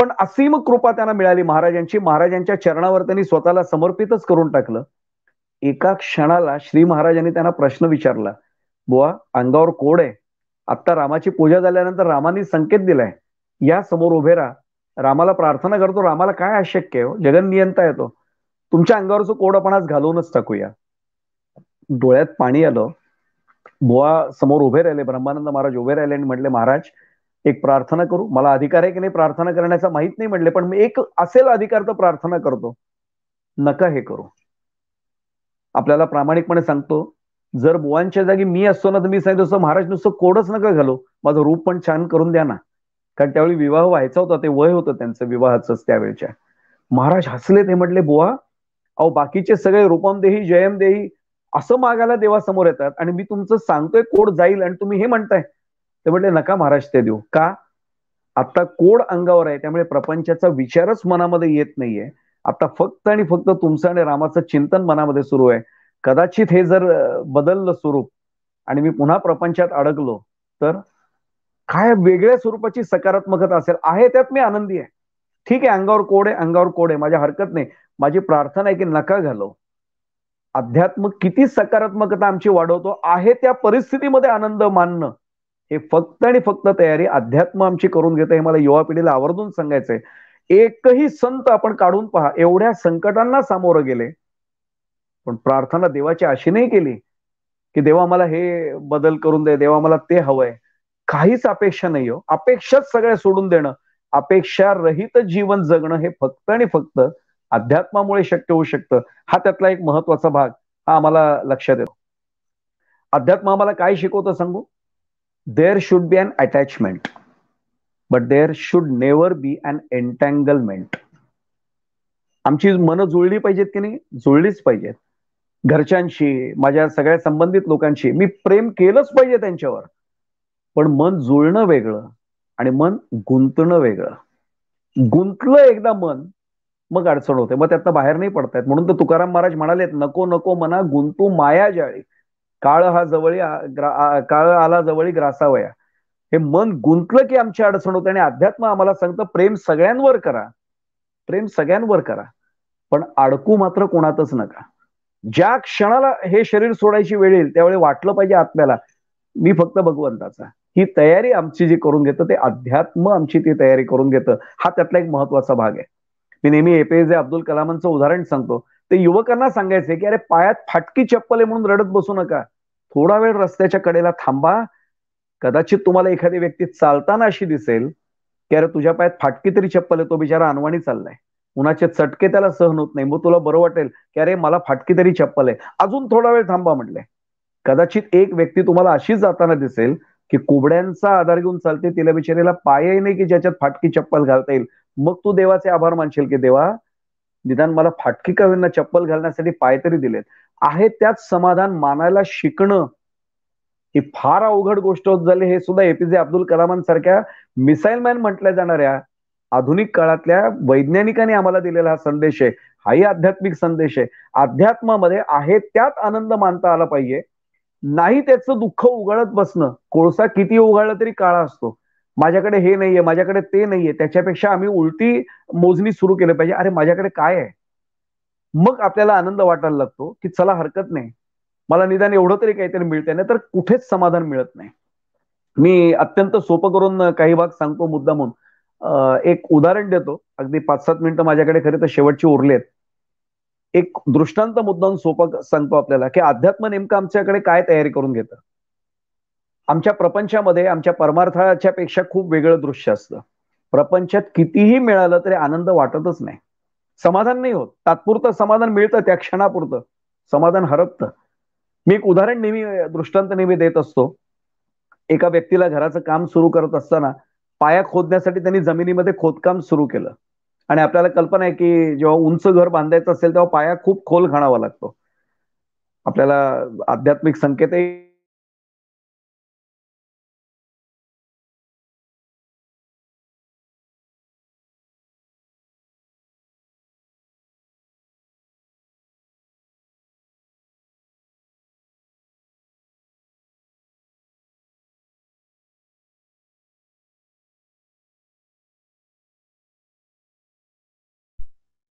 पण असीम कृपा त्यांना मिळाली महाराजांची महाराजांच्या चरणावर त्यांनी स्वतःला समर्पितच करून टाकलं एका क्षणाला श्री महाराजांनी त्यांना प्रश्न विचारला बुवा अंगावर कोड आहे आत्ता रामाची पूजा झाल्यानंतर रामानी संकेत दिलाय या समोर उभे राहा रामाला प्रार्थना करतो रामाला काय अशक्य आहे हो? जगन नियंता येतो तुमच्या अंगावरचं कोडपणाच घालूनच टाकूया डोळ्यात पाणी आलं बुवा समोर उभे राहिले ब्रह्मानंद महाराज उभे राहिले आणि म्हटले महाराज एक प्रार्थना करू मला अधिकार आहे की नाही प्रार्थना करण्याचा माहित नाही म्हटले पण मी एक असेल अधिकार तर प्रार्थना करतो नका हे करू आपल्याला प्रामाणिकपणे सांगतो जर बुवांच्या जागी मी असतो ना तर मी सांगितलं महाराज नुसतं कोडच नका घालू माझं रूप पण छान करून द्या ना कारण त्यावेळी विवाह व्हायचा होता ते वय होतं त्यांचं विवाहाच त्यावेळच्या महाराज हसले ते म्हटले बुवा अहो बाकीचे सगळे रूपमदेही देही देही असं मागायला देवासमोर येतात आणि मी तुमचं सांगतोय कोड जाईल आणि तुम्ही हे म्हणताय ते म्हटले नका महाराज ते देऊ का आता कोड अंगावर आहे त्यामुळे प्रपंचाचा विचारच मनामध्ये येत नाहीये आता फक्त आणि फक्त तुमचं आणि रामाचं चिंतन मनामध्ये सुरू आहे कदाचित हे जर बदललं स्वरूप आणि मी पुन्हा प्रपंचात अडकलो तर काय वेगळ्या स्वरूपाची सकारात्मकता असेल आहे त्यात मी आनंदी आहे ठीक आहे अंगावर कोड आहे अंगावर कोड आहे माझ्या हरकत नाही माझी प्रार्थना आहे की नका घालो अध्यात्म किती सकारात्मकता आमची वाढवतो आहे त्या परिस्थितीमध्ये आनंद मानणं हे फक्त आणि फक्त तयारी अध्यात्म आमची करून घेते हे मला युवा पिढीला आवर्जून सांगायचंय एकही संत आपण काढून पहा एवढ्या संकटांना सामोरं गेले पण प्रार्थना देवाची अशी नाही केली की देवा मला हे बदल करून दे देवा मला ते हवंय काहीच अपेक्षा नाही हो अपेक्षाच सगळ्या सोडून देणं अपेक्षा रहित जीवन जगणं हे फक्त आणि फक्त अध्यात्मामुळे शक्य होऊ शकतं हा त्यातला एक महत्वाचा भाग हा आम्हाला लक्षात येतो अध्यात्म आम्हाला काय शिकवतं सांगू there should be an attachment but there should never be an entanglement आमची मनं जुळली पाहिजेत की नाही जुळलीच पाहिजेत घरच्यांशी माझ्या सगळ्या संबंधित लोकांशी मी प्रेम केलंच पाहिजे त्यांच्यावर पण मन जुळणं वेगळं आणि मन गुंतणं वेगळं गुंतलं एकदा मन मग अडचण होते मग त्यातनं बाहेर नाही पडतायत म्हणून तर तुकाराम महाराज म्हणालेत नको नको मना गुंतू माया जाळी काळ हा जवळी काळ आला जवळी ग्रासावया हे मन गुंतलं की आमची अडचण होते आणि अध्यात्म आम्हाला सांगतं प्रेम सगळ्यांवर करा प्रेम सगळ्यांवर करा पण अडकू मात्र कोणातच नका ज्या क्षणाला हे शरीर सोडायची वेळ येईल त्यावेळी वाटलं पाहिजे आत्म्याला मी फक्त भगवंताचा ही तयारी आमची जी करून घेतं ते अध्यात्म आमची ती तयारी करून घेतं हा त्यातला एक महत्वाचा भाग आहे मी नेहमी जे अब्दुल कलामांचं उदाहरण सांगतो ते युवकांना सांगायचे की अरे पायात फाटकी चप्पल आहे म्हणून रडत बसू नका थोडा वेळ रस्त्याच्या कडेला थांबा कदाचित तुम्हाला एखादी व्यक्ती चालताना अशी दिसेल की अरे तुझ्या पायात फाटकी तरी चप्पल आहे तो बिचारा अनवाणी चाललाय उन्हाचे चटके त्याला सहन होत नाही मग तुला बरं वाटेल की अरे मला फाटकी तरी चप्पल आहे अजून थोडा वेळ थांबा म्हटलंय कदाचित एक व्यक्ती तुम्हाला अशीच जाताना दिसेल की कुबड्यांचा आधार घेऊन चालते तिला बिचारीला पायही नाही की ज्याच्यात फाटकी चप्पल घालता येईल मग तू देवाचे आभार मानशील की देवा निदान मला फाटकी कवींना चप्पल घालण्यासाठी पाय तरी दिलेत आहे त्याच समाधान मानायला शिकणं ही फार अवघड गोष्ट होत झाली हे सुद्धा एपीजे अब्दुल कलामांसारख्या मिसाईल मॅन म्हटल्या जाणाऱ्या आधुनिक काळातल्या वैज्ञानिकांनी आम्हाला दिलेला हा संदेश आहे हाही आध्यात्मिक संदेश आहे अध्यात्मामध्ये आहे त्यात आनंद मानता आला पाहिजे नाही त्याचं दुःख उघडत बसणं कोळसा किती उघडला तरी काळा असतो माझ्याकडे हे नाहीये माझ्याकडे ते नाहीये त्याच्यापेक्षा आम्ही उलटी मोजणी सुरू केली पाहिजे अरे माझ्याकडे काय आहे मग आपल्याला आनंद वाटायला लागतो की चला हरकत नाही मला निदान एवढं तरी काहीतरी मिळते नाही तर कुठेच समाधान मिळत नाही मी अत्यंत सोपं करून काही भाग सांगतो मुद्दा म्हणून एक उदाहरण देतो अगदी पाच सात मिनिटं माझ्याकडे खरे तर शेवटची उरलेत एक दृष्टांत मुद्दा सोपं सांगतो आपल्याला की अध्यात्म नेमकं आमच्याकडे काय तयारी करून घेतं आमच्या प्रपंचामध्ये आमच्या परमार्थाच्या पेक्षा खूप वेगळं दृश्य असतं प्रपंचात कितीही मिळालं तरी आनंद वाटतच नाही समाधान नाही होत तात्पुरतं समाधान मिळतं त्या क्षणापुरतं समाधान हरपतं मी एक उदाहरण नेहमी दृष्टांत नेहमी देत असतो एका व्यक्तीला घराचं काम सुरू करत असताना पाया खोदण्यासाठी त्यांनी जमिनीमध्ये खोदकाम सुरू केलं आणि आपल्याला कल्पना आहे की जेव्हा उंच घर बांधायचं असेल तेव्हा पाया खूप खोल घाणावा लागतो आपल्याला आध्यात्मिक संकेतही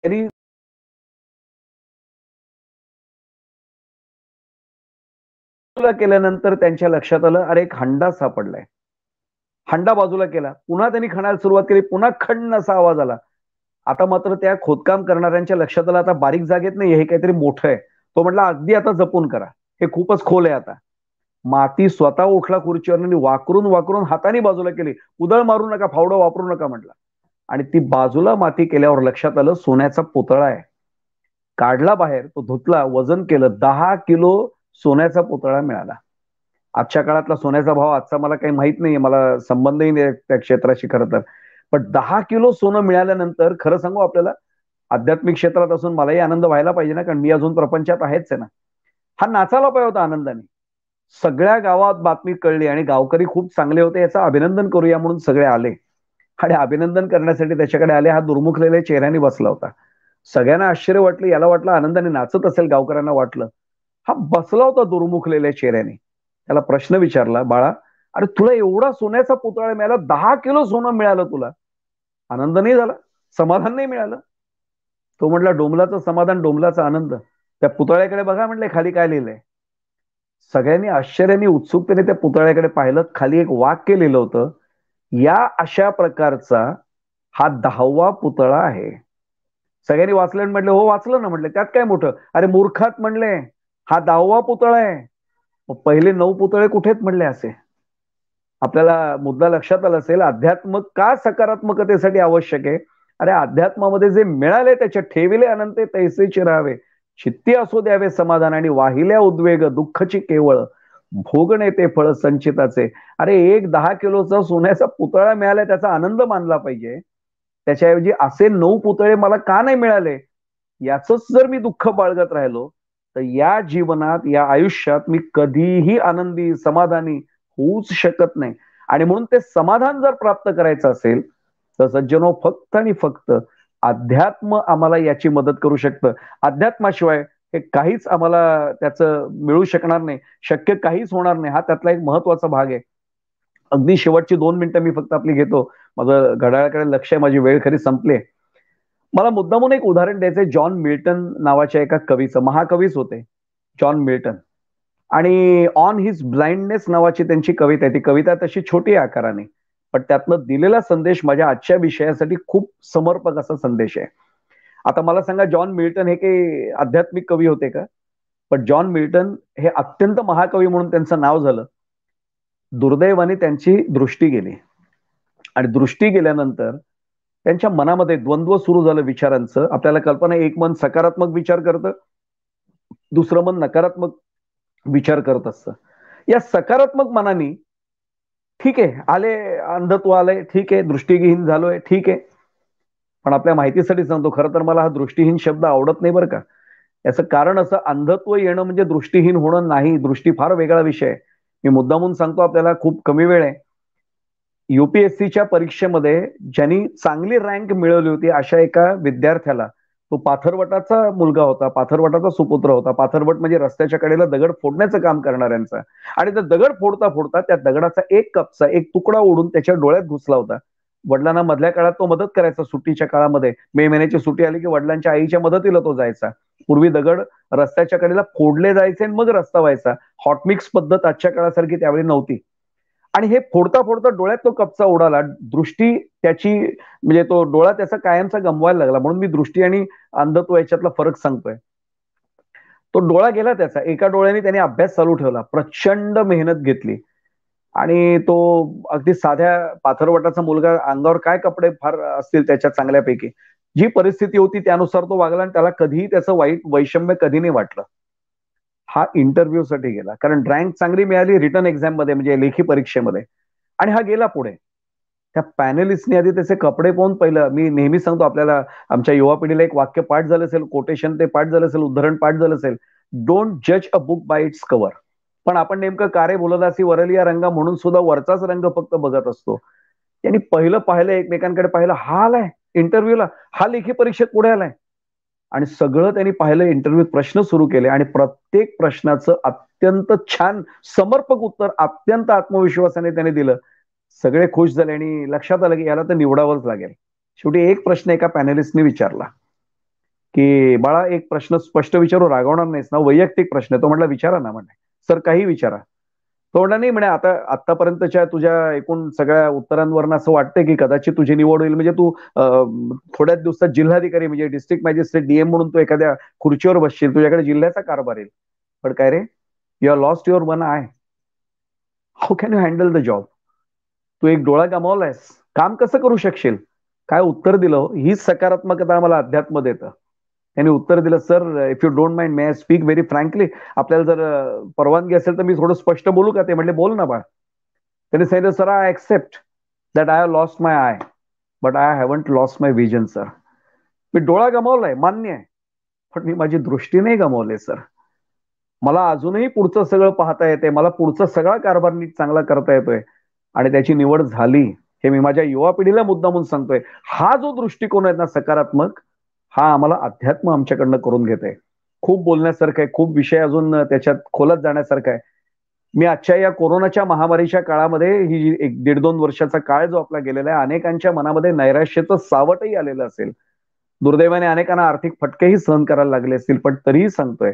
बाजूला केल्यानंतर त्यांच्या लक्षात आलं अरे एक हंडा सापडलाय हंडा बाजूला केला पुन्हा त्यांनी खणायला सुरुवात केली पुन्हा खण असा आवाज आला आता मात्र त्या खोदकाम करणाऱ्यांच्या लक्षात आलं आता बारीक जागेत नाही हे काहीतरी मोठं आहे तो म्हटला अगदी आता जपून करा हे खूपच खोल आहे आता माती स्वतः उठला खुर्चीवर आणि वाकरून वाकरून हाताने बाजूला केली उदळ मारू नका फावडं वापरू नका म्हटला आणि ती बाजूला माती केल्यावर लक्षात आलं सोन्याचा पुतळा आहे काढला बाहेर तो धुतला वजन केलं दहा किलो सोन्याचा पुतळा मिळाला आजच्या काळातला सोन्याचा भाव आजचा मला काही माहित नाहीये मला संबंधही नाही त्या क्षेत्राशी खरं तर पण दहा किलो सोनं मिळाल्यानंतर खरं सांगू आपल्याला आध्यात्मिक क्षेत्रात असून मलाही आनंद व्हायला पाहिजे ना कारण मी अजून प्रपंचात आहेच आहे ना हा नाचाला पाहिजे होता आनंदाने सगळ्या गावात बातमी कळली आणि गावकरी खूप चांगले होते याचं अभिनंदन करूया म्हणून सगळे आले आणि अभिनंदन करण्यासाठी त्याच्याकडे आले हा दुर्मुखलेल्या चेहऱ्याने बसला होता सगळ्यांना आश्चर्य वाटलं याला वाटलं आनंदाने नाचत असेल गावकऱ्यांना वाटलं हा बसला होता दुर्मुखलेल्या चेहऱ्याने त्याला प्रश्न विचारला बाळा अरे तुला एवढा सोन्याचा पुतळा मिळाला दहा किलो सोनं मिळालं तुला आनंद नाही झाला समाधान नाही मिळालं तो म्हटला डोमलाचं समाधान डोमलाचा आनंद त्या पुतळ्याकडे बघा म्हटले खाली काय लिहिलंय सगळ्यांनी आश्चर्याने उत्सुकतेने त्या पुतळ्याकडे पाहिलं खाली एक वाक्य लिहिलं होतं या अशा प्रकारचा हा दहावा पुतळा आहे सगळ्यांनी वाचलं म्हटलं हो वाचलं ना म्हटलं त्यात काय मोठं अरे मूर्खात म्हणले हा दहावा पुतळा आहे पहिले नऊ पुतळे कुठेच म्हणले असे आपल्याला मुद्दा लक्षात आला असेल अध्यात्म का सकारात्मकतेसाठी आवश्यक आहे अरे अध्यात्मामध्ये जे मिळाले त्याच्या ठेविले अनंते तैसे राहावे चित्ती असू द्यावे समाधान आणि वाहिल्या उद्वेग दुःखची केवळ भोगणे ते फळ संचिताचे अरे एक दहा किलोचा सोन्याचा पुतळा मिळाला त्याचा आनंद मानला पाहिजे त्याच्याऐवजी असे नऊ पुतळे मला का नाही मिळाले याच जर मी दुःख बाळगत राहिलो तर या जीवनात या आयुष्यात मी कधीही आनंदी समाधानी होऊच शकत नाही आणि म्हणून ते समाधान जर प्राप्त करायचं असेल तर सज्जनो फक्त आणि फक्त अध्यात्म आम्हाला याची मदत करू शकतं अध्यात्माशिवाय हे काहीच आम्हाला त्याचं मिळू शकणार नाही शक्य काहीच होणार नाही हा त्यातला एक महत्वाचा भाग आहे अगदी शेवटची दोन मिनिटं मी फक्त आपली घेतो माझं घड्याळाकडे लक्ष आहे माझी वेळ खरी संपली मला मुद्दामून एक उदाहरण द्यायचंय जॉन मिल्टन नावाच्या एका कवीचं महाकवीच होते जॉन मिल्टन आणि ऑन हिज ब्लाइंडनेस नावाची त्यांची कविता आहे ती कविता तशी छोटी आकाराने पण त्यातनं दिलेला संदेश माझ्या आजच्या विषयासाठी खूप समर्पक असा संदेश आहे आता मला सांगा जॉन मिल्टन हे काही आध्यात्मिक कवी होते का पण जॉन मिल्टन हे अत्यंत महाकवी म्हणून त्यांचं नाव झालं दुर्दैवाने त्यांची दृष्टी गेली आणि दृष्टी गेल्यानंतर त्यांच्या मनामध्ये द्वंद्व सुरू झालं विचारांचं आपल्याला कल्पना एक मन सकारात्मक विचार करतं दुसरं मन नकारात्मक विचार करत असतं या सकारात्मक मनाने ठीक आहे आले अंधत्व आलंय ठीक आहे दृष्टीहीन झालोय ठीक आहे पण आपल्या माहितीसाठी सांगतो खरं तर मला हा दृष्टीहीन शब्द आवडत नाही बरं का याचं कारण असं अंधत्व येणं म्हणजे दृष्टीहीन होणं नाही दृष्टी फार वेगळा विषय आहे मी मुद्दामून सांगतो आपल्याला खूप कमी वेळ आहे युपीएससीच्या परीक्षेमध्ये ज्यांनी चांगली रँक मिळवली होती अशा एका विद्यार्थ्याला तो पाथरवटाचा मुलगा होता पाथरवटाचा सुपुत्र होता पाथरवट म्हणजे रस्त्याच्या कडेला दगड फोडण्याचं काम करणाऱ्यांचा आणि त्या दगड फोडता फोडता त्या दगडाचा एक कपचा एक तुकडा ओढून त्याच्या डोळ्यात घुसला होता वडिलांना मधल्या काळात तो मदत करायचा सुट्टीच्या काळामध्ये मे महिन्याची सुट्टी आली की वडिलांच्या आईच्या मदतीला तो जायचा पूर्वी दगड रस्त्याच्या कडेला फोडले जायचे आणि मग रस्ता व्हायचा हॉटमिक्स पद्धत आजच्या काळासारखी त्यावेळी नव्हती आणि हे फोडता फोडता डोळ्यात तो कपचा उडाला दृष्टी त्याची म्हणजे तो डोळा त्याचा कायमचा गमवायला लागला म्हणून मी दृष्टी आणि अंधत्व याच्यातला फरक सांगतोय तो डोळा गेला त्याचा एका डोळ्याने त्याने अभ्यास चालू ठेवला प्रचंड मेहनत घेतली आणि तो अगदी साध्या पाथरवटाचा मुलगा अंगावर काय कपडे फार असतील त्याच्या चांगल्यापैकी जी परिस्थिती होती त्यानुसार तो वागला आणि त्याला कधीही त्याचं वाईट वैषम्य कधी नाही वाटलं हा इंटरव्ह्यू साठी गेला कारण रँक चांगली मिळाली रिटर्न एक्झाम मध्ये म्हणजे लेखी परीक्षेमध्ये आणि हा गेला पुढे त्या पॅनलिस्टने आधी त्याचे कपडे पाहून पहिलं मी नेहमी सांगतो आपल्याला आमच्या युवा पिढीला एक वाक्य पाठ झालं असेल कोटेशन ते पाठ झालं असेल उदाहरण पाठ झालं असेल डोंट जज a book by its cover पण आपण नेमकं कारे बोलदासी वरलिया रंगा म्हणून सुद्धा वरचाच रंग फक्त बघत असतो त्यांनी पहिलं पाहिलं एकमेकांकडे पाहिलं हा आलाय इंटरव्ह्यूला हा लेखी परीक्षेत पुढे आलाय आणि सगळं त्यांनी पाहिलं इंटरव्ह्यूत प्रश्न सुरू केले आणि प्रत्येक प्रश्नाचं अत्यंत छान समर्पक उत्तर अत्यंत आत्मविश्वासाने त्याने दिलं सगळे खुश झाले आणि लक्षात आलं की याला तर निवडावंच लागेल शेवटी एक प्रश्न एका पॅनलिस्टने विचारला की बाळा एक प्रश्न स्पष्ट विचारू रागवणार नाहीस ना वैयक्तिक प्रश्न तो म्हटला विचारा ना म्हणे सर काही विचारा तोडा नाही म्हणे आता आतापर्यंतच्या तुझ्या एकूण सगळ्या उत्तरांवर असं वाटतंय की कदाचित तुझी निवड होईल म्हणजे तू थोड्याच दिवसात जिल्हाधिकारी म्हणजे डिस्ट्रिक्ट मॅजिस्ट्रेट डीएम म्हणून तू एखाद्या खुर्चीवर बसशील तुझ्याकडे जिल्ह्याचा कारभार येईल पण काय रे you are lost your one eye how can you handle the job तू एक डोळा गमावलायस काम कसं करू शकशील काय उत्तर दिलं हो? ही सकारात्मकता आम्हाला अध्यात्म देतं त्यांनी उत्तर दिलं sir if you don't mind may I speak very frankly आपल्याला जर परवानगी असेल तर मी थोडं स्पष्ट बोलू का ते म्हणजे बोल ना बा त्यांनी सांगितलं sir I accept that I have lost my eye but I haven't lost my vision sir मी डोळा गमावलाय मान्य आहे पण मी माझी दृष्टी नाही गमावले सर मला अजूनही पुढचं सगळं पाहता येते मला पुढचा सगळा कारभार नीट चांगला करता येतोय आणि त्याची निवड झाली हे मी माझ्या युवा पिढीला मुद्दा म्हणून सांगतोय हा जो दृष्टिकोन आहे ना सकारात्मक हा आम्हाला अध्यात्म आमच्याकडनं करून घेत आहे खूप बोलण्यासारखं आहे खूप विषय अजून त्याच्यात खोलत जाण्यासारखं आहे मी आजच्या या कोरोनाच्या महामारीच्या काळामध्ये ही एक दीड दोन वर्षाचा काळ जो आपला गेलेला आहे अनेकांच्या मनामध्ये नैराश्याचं सावटही आलेलं असेल दुर्दैवाने अनेकांना आर्थिक फटकेही सहन करायला लागले असतील पण तरीही सांगतोय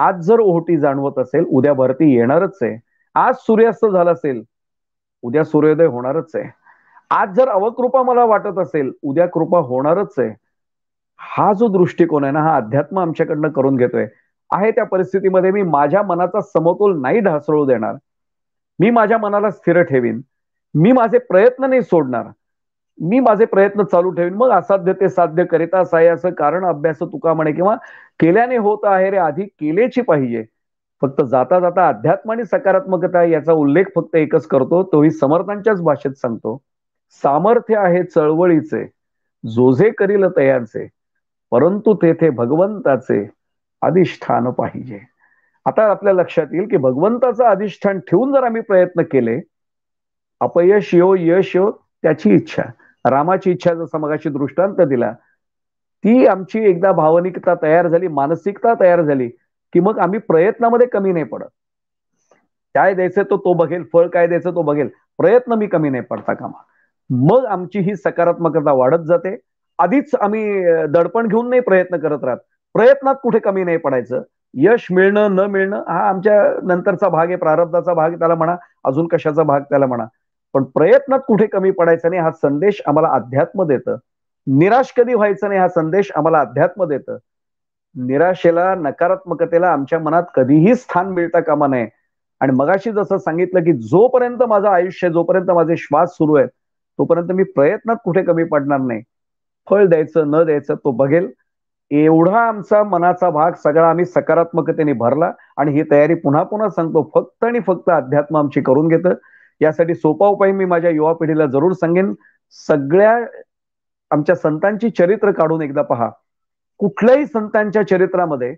आज जर ओहटी जाणवत असेल उद्या भरती येणारच आहे आज सूर्यास्त झाला असेल उद्या सूर्योदय होणारच आहे आज जर अवकृपा मला वाटत असेल उद्या कृपा होणारच आहे हा जो दृष्टिकोन आहे ना हा अध्यात्म आमच्याकडनं करून घेतोय आहे त्या परिस्थितीमध्ये मी माझ्या मनाचा समतोल नाही ढासळू देणार मी माझ्या मनाला स्थिर ठेवीन मी माझे प्रयत्न नाही सोडणार मी माझे प्रयत्न चालू ठेवीन मग असाध्य ते साध्य करिता असं कारण अभ्यास तुका म्हणे किंवा केल्याने होत आहे रे आधी केलेची पाहिजे फक्त जाता जाता अध्यात्म आणि सकारात्मकता याचा उल्लेख फक्त एकच करतो तोही समर्थांच्याच भाषेत सांगतो सामर्थ्य आहे चळवळीचे जोझे करील तयांचे परंतु तेथे भगवंताचे अधिष्ठान पाहिजे आता आपल्या लक्षात येईल की भगवंताचं अधिष्ठान ठेवून जर आम्ही प्रयत्न केले अपयश यो यश यो त्याची इच्छा रामाची इच्छा जर दृष्टांत दिला ती आमची एकदा भावनिकता तयार झाली मानसिकता तयार झाली की मग आम्ही प्रयत्नामध्ये कमी नाही पडत काय द्यायचं तो तो बघेल फळ काय द्यायचं तो बघेल प्रयत्न मी कमी नाही पडता कामा मग आमची ही सकारात्मकता वाढत जाते आधीच आम्ही दडपण घेऊन नाही प्रयत्न करत राहत प्रयत्नात कुठे कमी नाही पडायचं यश मिळणं न मिळणं हा आमच्या नंतरचा भाग आहे प्रारब्धाचा भाग त्याला म्हणा अजून कशाचा भाग त्याला म्हणा पण प्रयत्नात कुठे कमी पडायचा नाही हा संदेश आम्हाला अध्यात्म देतं निराश कधी व्हायचं नाही हा संदेश आम्हाला अध्यात्म देतं निराशेला नकारात्मकतेला आमच्या मनात कधीही स्थान मिळता कामा नये आणि मगाशी जसं सांगितलं की जोपर्यंत माझं आयुष्य जोपर्यंत माझे श्वास सुरू आहेत तोपर्यंत मी प्रयत्नात कुठे कमी पडणार नाही फळ द्यायचं न द्यायचं तो बघेल एवढा आमचा मनाचा भाग सगळा आम्ही सकारात्मकतेने भरला आणि ही तयारी पुन्हा पुन्हा सांगतो फक्त आणि फक्त अध्यात्म आमची करून घेतं यासाठी सोपा उपाय मी माझ्या युवा पिढीला जरूर सांगेन सगळ्या आमच्या संतांची चरित्र काढून एकदा पहा कुठल्याही संतांच्या चरित्रामध्ये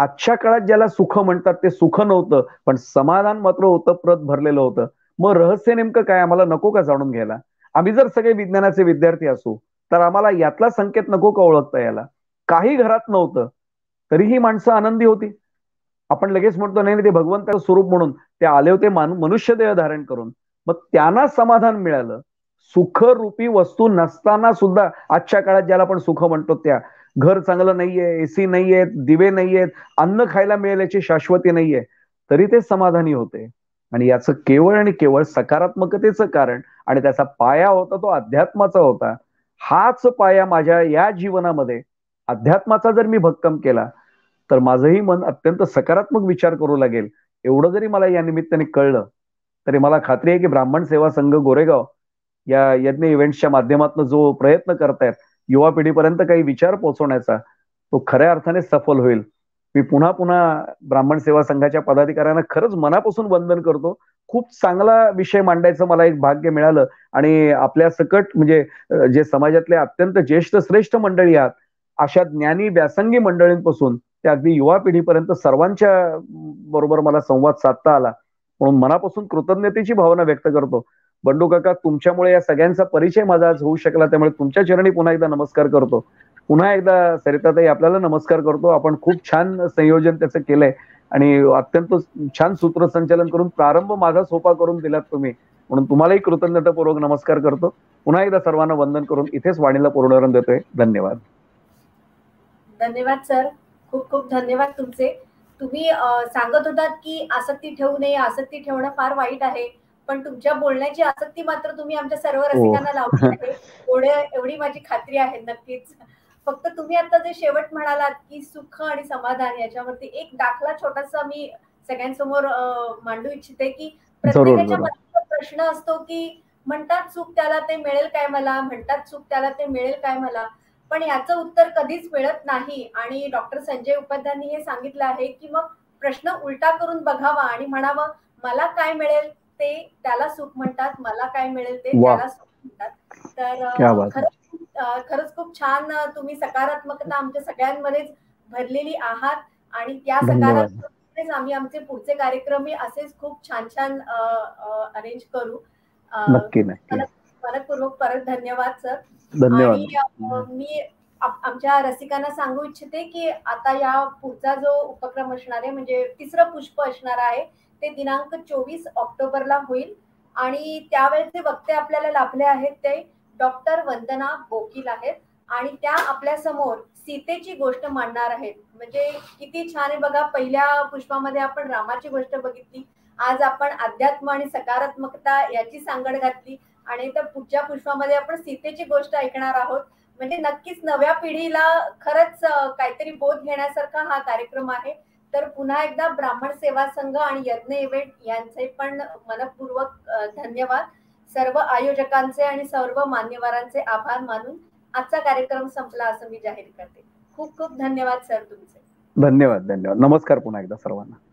आजच्या काळात ज्याला सुख म्हणतात ते सुख नव्हतं पण समाधान मात्र होतं प्रत भरलेलं होतं मग रहस्य नेमकं काय आम्हाला नको का जाणून घ्यायला आम्ही जर सगळे विज्ञानाचे विद्यार्थी असू तर आम्हाला यातला संकेत नको का ओळखता याला काही घरात नव्हतं तरीही माणसं आनंदी होती आपण लगेच म्हणतो नाही ते भगवंताचं स्वरूप म्हणून ते आले होते मनुष्य देह धारण करून मग त्यांना समाधान मिळालं सुखरूपी वस्तू नसताना सुद्धा आजच्या काळात ज्याला आपण सुख म्हणतो त्या घर चांगलं नाहीये एसी नाहीये दिवे नाहीयेत अन्न खायला मिळेल याची शाश्वती नाहीये तरी ते समाधानी होते आणि याचं केवळ आणि केवळ सकारात्मकतेचं कारण आणि त्याचा पाया होता तो अध्यात्माचा होता हाच पाया माझ्या या जीवनामध्ये अध्यात्माचा जर मी भक्कम केला तर माझंही मन अत्यंत सकारात्मक विचार करू लागेल एवढं जरी मला या निमित्ताने कळलं तरी मला खात्री आहे की ब्राह्मण सेवा संघ गोरेगाव या यज्ञ इव्हेंट्सच्या माध्यमातून जो प्रयत्न करतायत युवा पिढीपर्यंत काही विचार पोहोचवण्याचा तो खऱ्या अर्थाने सफल होईल मी पुन्हा पुन्हा ब्राह्मण सेवा संघाच्या पदाधिकाऱ्यांना खरंच मनापासून वंदन करतो खूप चांगला विषय मांडायचं मला एक भाग्य मिळालं आणि आपल्या सकट म्हणजे जे समाजातले अत्यंत ज्येष्ठ श्रेष्ठ मंडळी आहात अशा ज्ञानी व्यासंगी मंडळींपासून त्या अगदी युवा पिढीपर्यंत सर्वांच्या बरोबर मला संवाद साधता आला म्हणून मनापासून कृतज्ञतेची भावना व्यक्त करतो बंडू काका तुमच्यामुळे या सगळ्यांचा परिचय माझा आज होऊ शकला त्यामुळे तुमच्या चरणी पुन्हा एकदा नमस्कार करतो पुन्हा एकदा सरिताताई आपल्याला नमस्कार करतो आपण खूप छान संयोजन त्याचं केलंय आणि अत्यंत छान सूत्रसंचालन करून प्रारंभ माझा सोपा करून दिलात तुम्ही म्हणून तुम्हालाही कृतज्ञतापूर्वक नमस्कार करतो पुन्हा एकदा सर्वांना वंदन करून इथेच वाणीला पूर्णवरण देतोय धन्यवाद धन्यवाद सर खूप खूप धन्यवाद तुमचे तुम्ही सांगत होतात की आसक्ती ठेवू नये आसक्ती ठेवणं फार वाईट आहे पण तुमच्या बोलण्याची आसक्ती मात्र तुम्ही आमच्या सर्व हो. रसिकांना लावली आहे एवढी माझी खात्री आहे नक्कीच फक्त तुम्ही आता जे शेवट म्हणालात की सुख आणि समाधान याच्यावरती एक दाखला छोटासा मी सगळ्यांसमोर मांडू इच्छिते की प्रत्येकाच्या प्रश्न असतो की म्हणतात चूक त्याला ते मिळेल काय मला म्हणतात चूक त्याला ते मिळेल काय मला पण याचं उत्तर कधीच मिळत नाही आणि डॉक्टर संजय उपाध्यानी हे सांगितलं आहे की मग प्रश्न उलटा करून बघावा आणि म्हणावा मला काय मिळेल ते त्याला सुख म्हणतात मला काय मिळेल ते त्याला सुख म्हणतात तर खरंच खरंच खूप छान तुम्ही सकारात्मकता आमच्या सगळ्यांमध्ये भरलेली आहात आणि त्या सकारात्मक आम्ही आमचे पुढचे कार्यक्रम असेच खूप छान छान अरेंज करू मनपूर्वक परत धन्यवाद सर धन्यवाद मी आमच्या रसिकांना सांगू इच्छिते की आता या पुढचा जो उपक्रम असणार आहे म्हणजे तिसरं पुष्प असणार आहे ते दिनांक चोवीस ऑक्टोबरला होईल आणि त्यावेळेचे वक्ते आपल्याला लाभले आहेत ते डॉक्टर वंदना बोकील आहेत आणि त्या आपल्या समोर सीतेची गोष्ट मांडणार आहेत म्हणजे किती छान आहे बघा पहिल्या पुष्पामध्ये आपण रामाची गोष्ट बघितली आज आपण अध्यात्म आणि सकारात्मकता याची सांगड घातली आणि तर पुढच्या पुष्पामध्ये आपण सीतेची गोष्ट ऐकणार आहोत म्हणजे नक्कीच नव्या पिढीला खरंच काहीतरी बोध घेण्यासारखा हा कार्यक्रम आहे तर पुन्हा एकदा ब्राह्मण सेवा संघ आणि यज्ञ इव्हेंट यांचे पण मनपूर्वक धन्यवाद सर्व आयोजकांचे आणि सर्व मान्यवरांचे आभार मानून आजचा कार्यक्रम संपला असं मी जाहीर करते खूप खूप धन्यवाद सर तुमचे धन्यवाद धन्यवाद नमस्कार पुन्हा एकदा सर्वांना